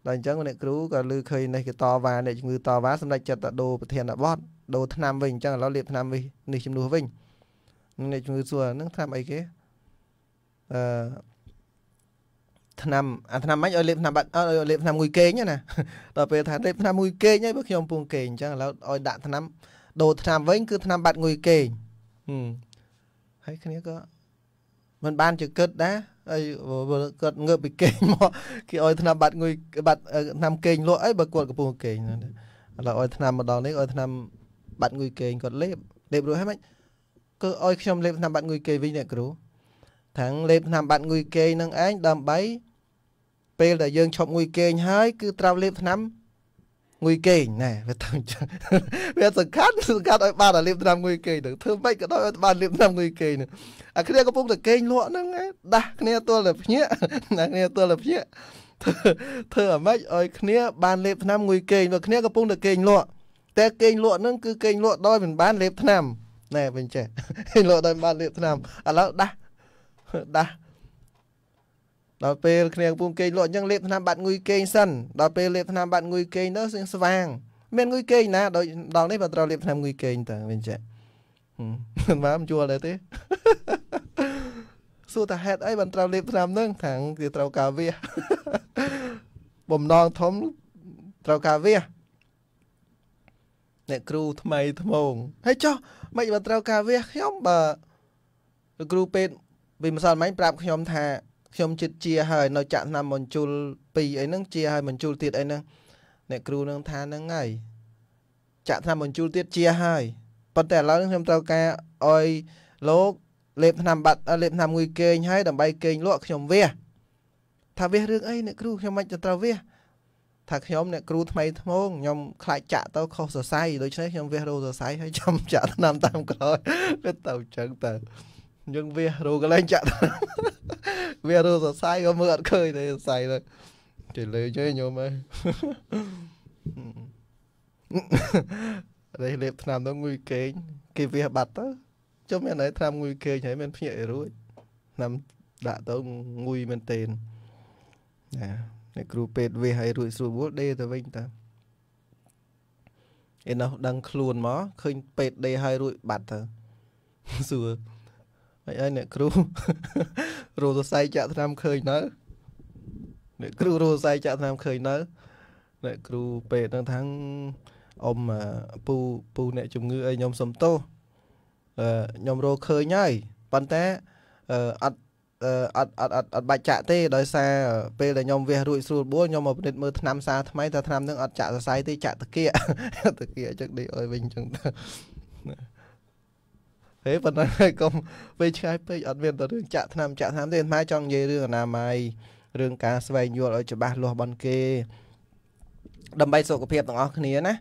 ដល់អញ្ចឹងអ្នកគ្រូក៏លើឃើញនេះគេតវ៉ាអ្នកជំងឺតវ៉ាសម្ដេចចិត្តទៅដូរប្រធានបទដូរឆ្នាំវិញអញ្ចឹងឥឡូវលាបឆ្នាំនេះនេះជំនួសវិញអ្នកជំងឺសួរហ្នឹងឆ្នាំអីគេអឺឆ្នាំអាឆ្នាំមិនឲ្យលេបឆ្នាំបាត់ឲ្យលេបឆ្នាំងុយកេងណាដល់ពេលថាលេបឆ្នាំងុយកេងហើយបើខ្ញុំពងកេងអញ្ចឹងឥឡូវឲ្យដាក់ឆ្នាំដូរឆ្នាំវិញគឺឆ្នាំបាត់ងុយកេងហើយគ្នាក៏មិនបានជាគិតដែរហើយគាត់ងើបពីគេងមកគេឲ្យឆ្នាំបាត់ងុយបាត់ឆ្នាំគេងលក់អីបើគាត់កំពុងគេងឥឡូវឲ្យឆ្នាំមកដល់នេះឲ្យឆ្នាំ បាត់ងុយគេងគាត់លេបលេបរួចហើយមិនគឺឲ្យខ្ញុំលេបឆ្នាំ បាត់ងុយគេងវិញអ្នកគ្រូថាំងលេបឆ្នាំបាត់ងុយគេងនឹងឯងដើម្បីពេលដែលយើងឈប់ងុយគេងហើយគឺត្រូវលេបឆ្នាំងុយគេងណែវាទៅអញ្ចឹងវាសង្កាត់សង្កាត់ឲ្យបានអាលៀបឆ្នាំងុយគេងទៅធ្វើម៉េចក៏ដោយឲ្យបានលៀបឆ្នាំងុយគេងនឹងអាគ្នាកំពុងតែគេងលក់ហ្នឹងដាស់គ្នាទល់តែភ្ញាក់ណាគ្នាទល់តែភ្ញាក់ធ្វើអាម៉េចឲ្យគ្នាបាន លេបឆ្នាំងុយគេងមកគ្នាកំពុងតែគេងលក់ តែគេងលក់ហ្នឹងគឺគេងលក់ដោយមិនបានលេបឆ្នាំណែវិញចេះគេងលក់ដោយមិនបានលេបឆ្នាំឥឡូវដាស់ដាស់ដល់ពេលគ្នាកំពុងគេងលក់អញ្ចឹងលេបថ្នាំបាត់ងុយគេងសិនដល់ពេលលេបថ្នាំបាត់ងុយគេងទៅស្វាងមានងុយគេងណាដូចដល់នេះបើត្រូវលេបថ្នាំងុយគេងទៅវិញចាមិនបានជួលដែរទេសួរថាហេតុអីបានត្រូវលេបថ្នាំនឹងថាងគេត្រូវការវាបំណងធំត្រូវការវាអ្នកគ្រូថ្មីថ្មងហើយចុះមិនបានត្រូវការវាខ្ញុំបើលោកគ្រូពេទ្យពីម្សិលមិញប្រាប់ខ្ញុំថាខ្ញុំចិត្តជាហើយនៅចាក់ឆ្នាំមញ្ជុល2អីហ្នឹងជាហើយមញ្ជុលទៀតអីហ្នឹងអ្នកគ្រូនឹងថាហ្នឹងហើយចាក់ឆ្នាំមញ្ជុលទៀតជាហើយប៉ុន្តែឥឡូវខ្ញុំត្រូវការឲ្យលោកលេបឆ្នាំបាត់លេបឆ្នាំងួយគេងហើយដើម្បីគេងលក់ខ្ញុំវះថាវះរឿងអីអ្នកគ្រូខ្ញុំមិនទៅត្រូវវះថាខ្ញុំអ្នកគ្រូថ្មីថ្មងខ្ញុំខ្លាចចាក់ទៅខុសសរសៃដូច្នេះខ្ញុំវះរោសរសៃហើយចាំចាក់ឆ្នាំតាមក្រោយវាទៅចឹងទៅយើងវារូកលែងចាក់វារូសរសៃក៏មើលអត់ឃើញទេសរសៃទៅជិះលើជិះញោមអើយតែលេបឆ្នាំទៅងុយគេងគេវាបាត់ទៅចុះមានន័យឆ្នាំងុយគេងហើយមានភ្នាក់ឲ្យរួចឆ្នាំដាក់ទៅងុយមែនទេណាអ្នកគ្រូពេទ្យវាឲ្យរួចស្រួលដេទៅវិញតាឯនោះដឹងខ្លួនមកឃើញពេទ្យដេឲ្យរួចបាត់ទៅសួរហើយអើអ្នកគ្រូរោសរសៃចាក់ថ្នាំឃើញនៅ អ្នកគ្រូរោសរសៃចាក់ថ្នាំឃើញនៅអ្នកគ្រូពេទ្យហ្នឹងថាអ៊ំពូពូអ្នកជំងឺអីខ្ញុំសុំទោសខ្ញុំរោឃើញហើយប៉ុន្តែអត់អត់អត់អត់អត់បាច់ចាក់ទេដោយសារពេលដែលខ្ញុំវះរួចស្រួលបួលខ្ញុំមកពិនិត្យមើលថ្នាំសាថ្មីតែថ្នាំនឹងអត់ចាក់សរសៃទេចាក់តាគៀតាគៀចឹងដេកអុយវិញចឹងហេប៉ុន្តែកុំពេលឆ្ងាយពេកអត់មានតែរឿងចាក់ថ្នាំចាក់ថ្នាំទេតែចង់និយាយរឿងអនាម័យរឿងការស្វែងយល់ឲ្យច្បាស់លាស់បនគេដើម្បីសុខភាពទាំងអស់គ្នាណា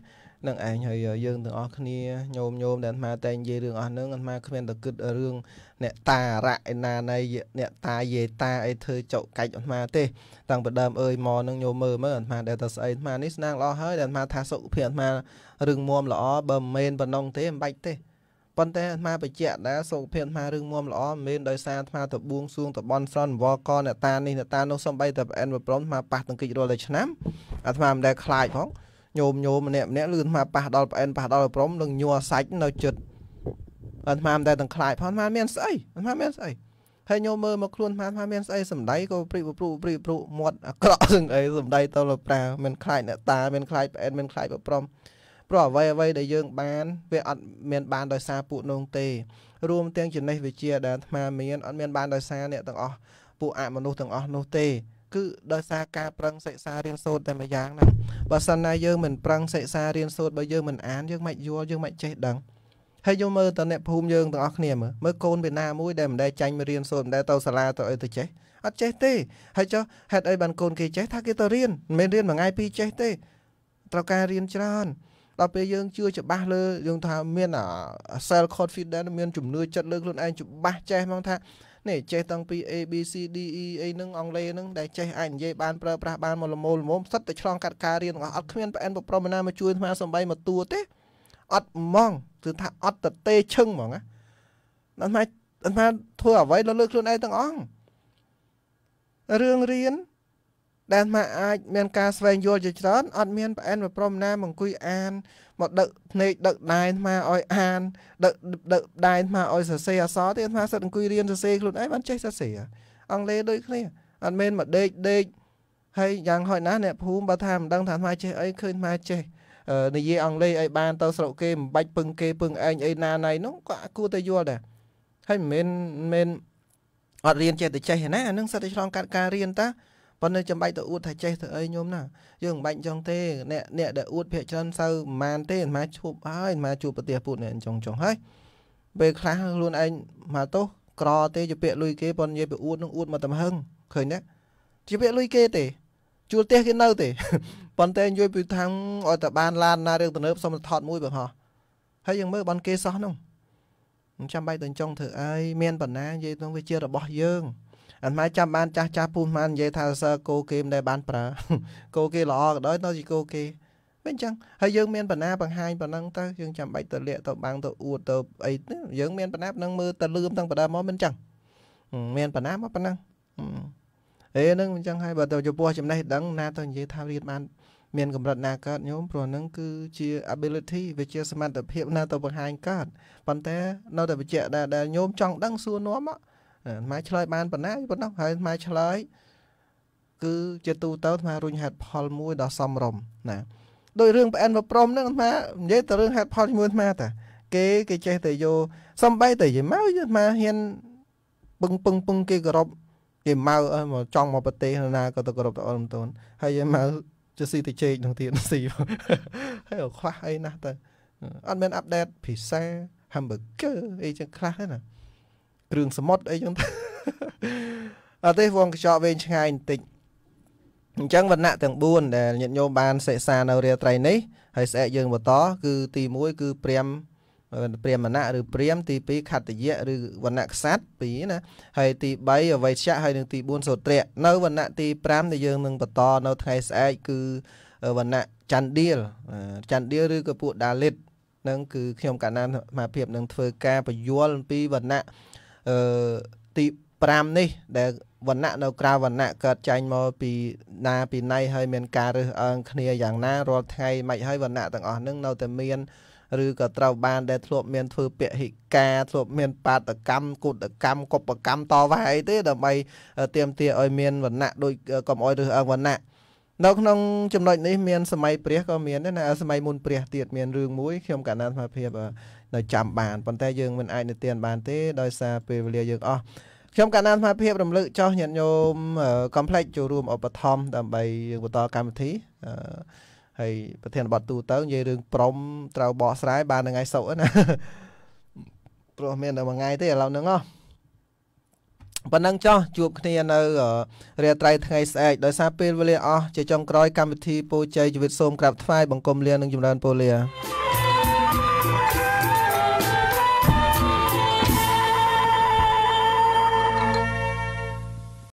នឹងឯងហើយយើងទាំងអស់គ្នាញោមញោមដែលអាត្មាតែនិយាយរឿងអស់ហ្នឹងអាត្មាគ្មានតែគិតរឿងអ្នក តាអរៈឯណាណៃអ្នកតាយេតាអីធ្វើចុកកាច់អាត្មាទេតាំងពីដើមអើយមកហ្នឹងញោមមើលមើលអាត្មាដែលតែស្អីអាត្មានេះស្នាងល្អហើយដែលអាត្មាថាសុខភាពអាត្មារឿងមួមល្អបើមិនមែនប៉ុណ្ណឹងទេមិនបាច់ទេប៉ុន្តែអាត្មាបច្ចៈដែរសុខភាពអាត្មារឿងមមល្អមិនមែនដោយសារអាត្មាទៅបួងសួងទៅបន់ស្រន់វល់កអ្នកតានេះអ្នកតានោះសំបីតែប្រអិនប្រព្រំអាត្មាប៉ះទាំងគិចរាល់តែឆ្នាំអាត្មាមិនដែលខ្លាចផងញោមញោមម្នាក់ម្នាក់ឬអាត្មាប៉ះដល់ប្រអិនប៉ះដល់ប្រព្រំនឹងញ័រសាច់នៅចិត្តអាត្មាមិនដែលទាំងខ្លាចផងអាត្មាមានស្អីអាត្មាមានស្អីហើយញោមមើលមកខ្លួនអាត្មាមានស្អីសំដីក៏ព្រិបព្រុព្រិបព្រុមាត់អាក្រក់ស្អីសំដីទៅលប្រាមិនខ្លាចអ្នកតាមិនខ្លាចប្រអិនមិនខ្លាចប្រព្រំព្រោះអ្វីអ្វីដែលយើងបានវាអត់មានបានដោយសារពួកនោះទេរួមទាំងចំណេះវិជ្ជាដែលអាត្មាមានអត់មានបានដោយសារអ្នកទាំងអស់ពួកអមនុស្សទាំងអស់នោះទេគឺដោយសារការប្រឹងសិក្សារៀនសូត្រតែម្យ៉ាងណាបើសិនណាយើងមិនប្រឹងសិក្សារៀនសូត្របើយើងមិនអានយើងមិនយល់យើងមិនចេះដឹងហើយយើងមើលតអ្នកភូមិយើងទាំងអស់គ្នាមើលមើលកូនវៀតណាមមួយដែលមិនដែលចាញ់មករៀនសូត្រមិនដែលទៅសាលាទៅអីទៅចេះអត់ចេះទេហើយចុះហេតុអីបានកូនគេចេះថាគេទៅរៀនមិនមែនរៀនមួយថ្ងៃពីរចេះទេ ត្រូវការរៀនច្រើនដល់ពេលយើងជឿច្បាស់លើយើងថាមាន self confidence មានជំនឿចិត្តលើខ្លួនឯងច្បាស់ចេះហ្មងថា នេះ ចេះតាំងពី A B C D E អីហ្នឹងអង់គ្លេសហ្នឹងដែលចេះអាចនិយាយបានប្រើប្រាស់បានមកលមូលលមមសិតតែឆ្លងកាត់ការរៀនរបស់អត់គ្មានប្អែនប្រប្រមណាមកជួយស្មាសំបីមកតួទេអត់ហ្មងគឺថាអត់តទេឈឹងហ្មងណាដល់មកដល់មកធ្វើអ្វីលើលើខ្លួនឯងទាំងអស់រឿងរៀនដែលមកអាចមានការស្វែងយល់ជាច្រើនអត់មានប្អែនប្រព្រំណាមកអង្គុយអាន មកដឹកភ្នែកដឹកដៃអាត្មាឲ្យអានដឹកដឹកដៃអាត្មាឲ្យសរសេរអក្សរទេអាត្មាសិតអង្គុយរៀនសរសេរខ្លួនឯងបានចេះសរសេរអង់គ្លេសដូចគ្នាអត់មែនមកដេកដេកហើយយ៉ាងហោចណាស់អ្នកភូមិបើថាមិនដឹងថាអាត្មាចេះអីឃើញអាត្មាចេះនិយាយអង់គ្លេសឲ្យបានទៅស្រុកគេមិនបាច់ពឹងគេពឹងឯងអីណាណៃនោះក៏គួរតែយល់ដែរហើយមិនមែនមិនមែនអត់រៀនចេះតែចេះណាអានឹងសិតតែឆ្លងកាត់ការរៀនតាប៉ុន្តែចាំបាច់ទៅអួតថាចេះទៅអីញោមណា យើងមិនបាច់ចង់ទេ អ្នកអ្នកដែលអួតភាកច្រើនសើមិនបានទេអាឈប់ហើយអាជួបប្រទេសពុទ្ធអ្នកចង់ចង់ហើយពេលខ្លះខ្លួនឯងមកទោសក្រទេជាពាក្យលុយគេប៉ុន្តែនិយាយពីអួតនឹងអួតមកតែហឹងឃើញទេជាពាក្យលុយគេទេជួលផ្ទះគេនៅទេប៉ុន្តែនិយាយពីថាងឲ្យតែបានឡានណារឿងទំនើបសុំថតមួយបើហោះ ហើយយើងមើលបានគេសោះនោះមិនចាំបាច់ទៅចង់ធ្វើអីមានបណ្ណានិយាយទៅវាជារបស់យើងអាត្មាចាំបានចាស់ចាស់ពូស្មាននិយាយថាសើគោគេមិនដែលបានប្រើគោគេល្អក៏ដោយទៅជាគោគេវិញចឹងហើយយើងមានបណ្ណាបង្ហាញប៉ុណ្ណឹងទៅយើងចាំបាច់ទៅលាក់ទៅបាំងទៅអួតទៅអីយើងមានបណ្ណាប៉ុណ្ណឹងមើលទៅលឿមទាំងបណ្ណាមកមិនចឹងមានបណ្ណាមកប៉ុណ្ណឹងអេនឹងមិនចឹងហើយបើទៅចំពោះចំណេះដឹងណាទៅនិយាយថារៀនបាន មានកម្រិតណាកើតញោមព្រោះនឹងគឺជា ability វាជាសមត្ថភាពណាទៅបង្ហាញកើតប៉ុន្តែនៅតែបញ្ជាក់ដែរដែលញោមចង់ដឹងសួរនាំមកម៉ែឆ្លើយបានប៉ុណ្ណាប៉ុណ្ណោះហើយម៉ែឆ្លើយគឺជាទូទៅអារុញហេតុផលមួយដ៏សមរម្យណាដោយរឿងប្អិនប្រព្រំហ្នឹងអានិយាយទៅរឿងហេតុផលជាមួយអាតា គេគេចេះតែយកសំបីតែយាយម៉ៅអាមាហ៊ានពឹងពឹងពឹងគេគោរពយាយម៉ៅមកចង់មកប្រទេសណាក៏ទៅគោរពទៅអល់មិនតូន ហើយយាយម៉ៅជាស៊ីតិចនឹងទៀតស៊ីហើយខ្វះអីណាស់ទៅអត់មានអាប់ដេតភាសា hamburger អីចឹងខ្លះណាគ្រឿងសមុទ្រអីចឹងអត់ទេវងកញ្ចក់វែងឆ្ងាយបន្តិចអញ្ចឹងវណ្ណៈទាំង4ដែលញាតិញោមបានសិក្សានៅរាត្រីនេះ ហើយស្អែកយើងបន្តគឺទី1គឺព្រាមព្រាមណៈឬព្រាមទី2ខត្តយៈឬវណ្ណៈក្សត្រពីរណាហើយទី3អវ័យជ្ជៈហើយនិងទី4សូត្រៈនៅវណ្ណៈទី5ដែលយើងនឹងបន្តនៅថ្ងៃស្អែកគឺវណ្ណៈចន្ទដៀលចន្ទដៀលឬក៏ពួកដាលិតនឹងគឺខ្ញុំកណ្ណានមកភាពនឹងធ្វើការបញ្យលអំពីវណ្ណៈអឺទី5នេះដែលវណ្ណៈនៅក្រៅវណ្ណៈកើតចែងមកពីណាពីណៃហើយមានការរើសអើងគ្នាយ៉ាងណារាល់ថ្ងៃមិនហើយវណ្ណៈទាំងអស់ហ្នឹងនៅតែមានឬក៏ត្រូវបានដែលធ្លាប់មានធ្វើពហិការធ្លាប់មាន បាតកម្មគុតកម្មកុបកម្មតវ៉ាអីទេដើម្បីទៀមទាឲ្យមានវណ្ណៈដូចកុំឲ្យរើសអើងវណ្ណៈនៅក្នុងចំណុចនេះមានសម័យព្រះក៏មានដែរណាសម័យមុនព្រះទៀតមានរឿងមួយខ្ញុំកាលណាសមាភិបនៅចាំបានប៉ុន្តែយើងមិនអាចនៅទានបានទេដោយសារពេលវេលាយើងអស់ខ្ញុំកណ្ដាលសមាភិបរំលឹកចោះញាតិញោមកំភ្លេចចូលរួមឧបត្ថម្ភដើម្បីយើងបន្តកម្មវិធីហើយប្រធានបទទូទៅនិយាយរឿងព្រមត្រូវបកស្រាយបានថ្ងៃសុក្រណាព្រោះមានតែមួយថ្ងៃទេឥឡូវហ្នឹងហ៎ប៉ុណ្ណឹងចោះជួបគ្នានៅរាត្រីថ្ងៃស្អែកដោយសារពេលវេលាអស់ជាចុងក្រោយកម្មវិធីពូជ័យជីវិតសូមក្រាបថ្វាយបង្គំលានឹងចម្រើនពូលា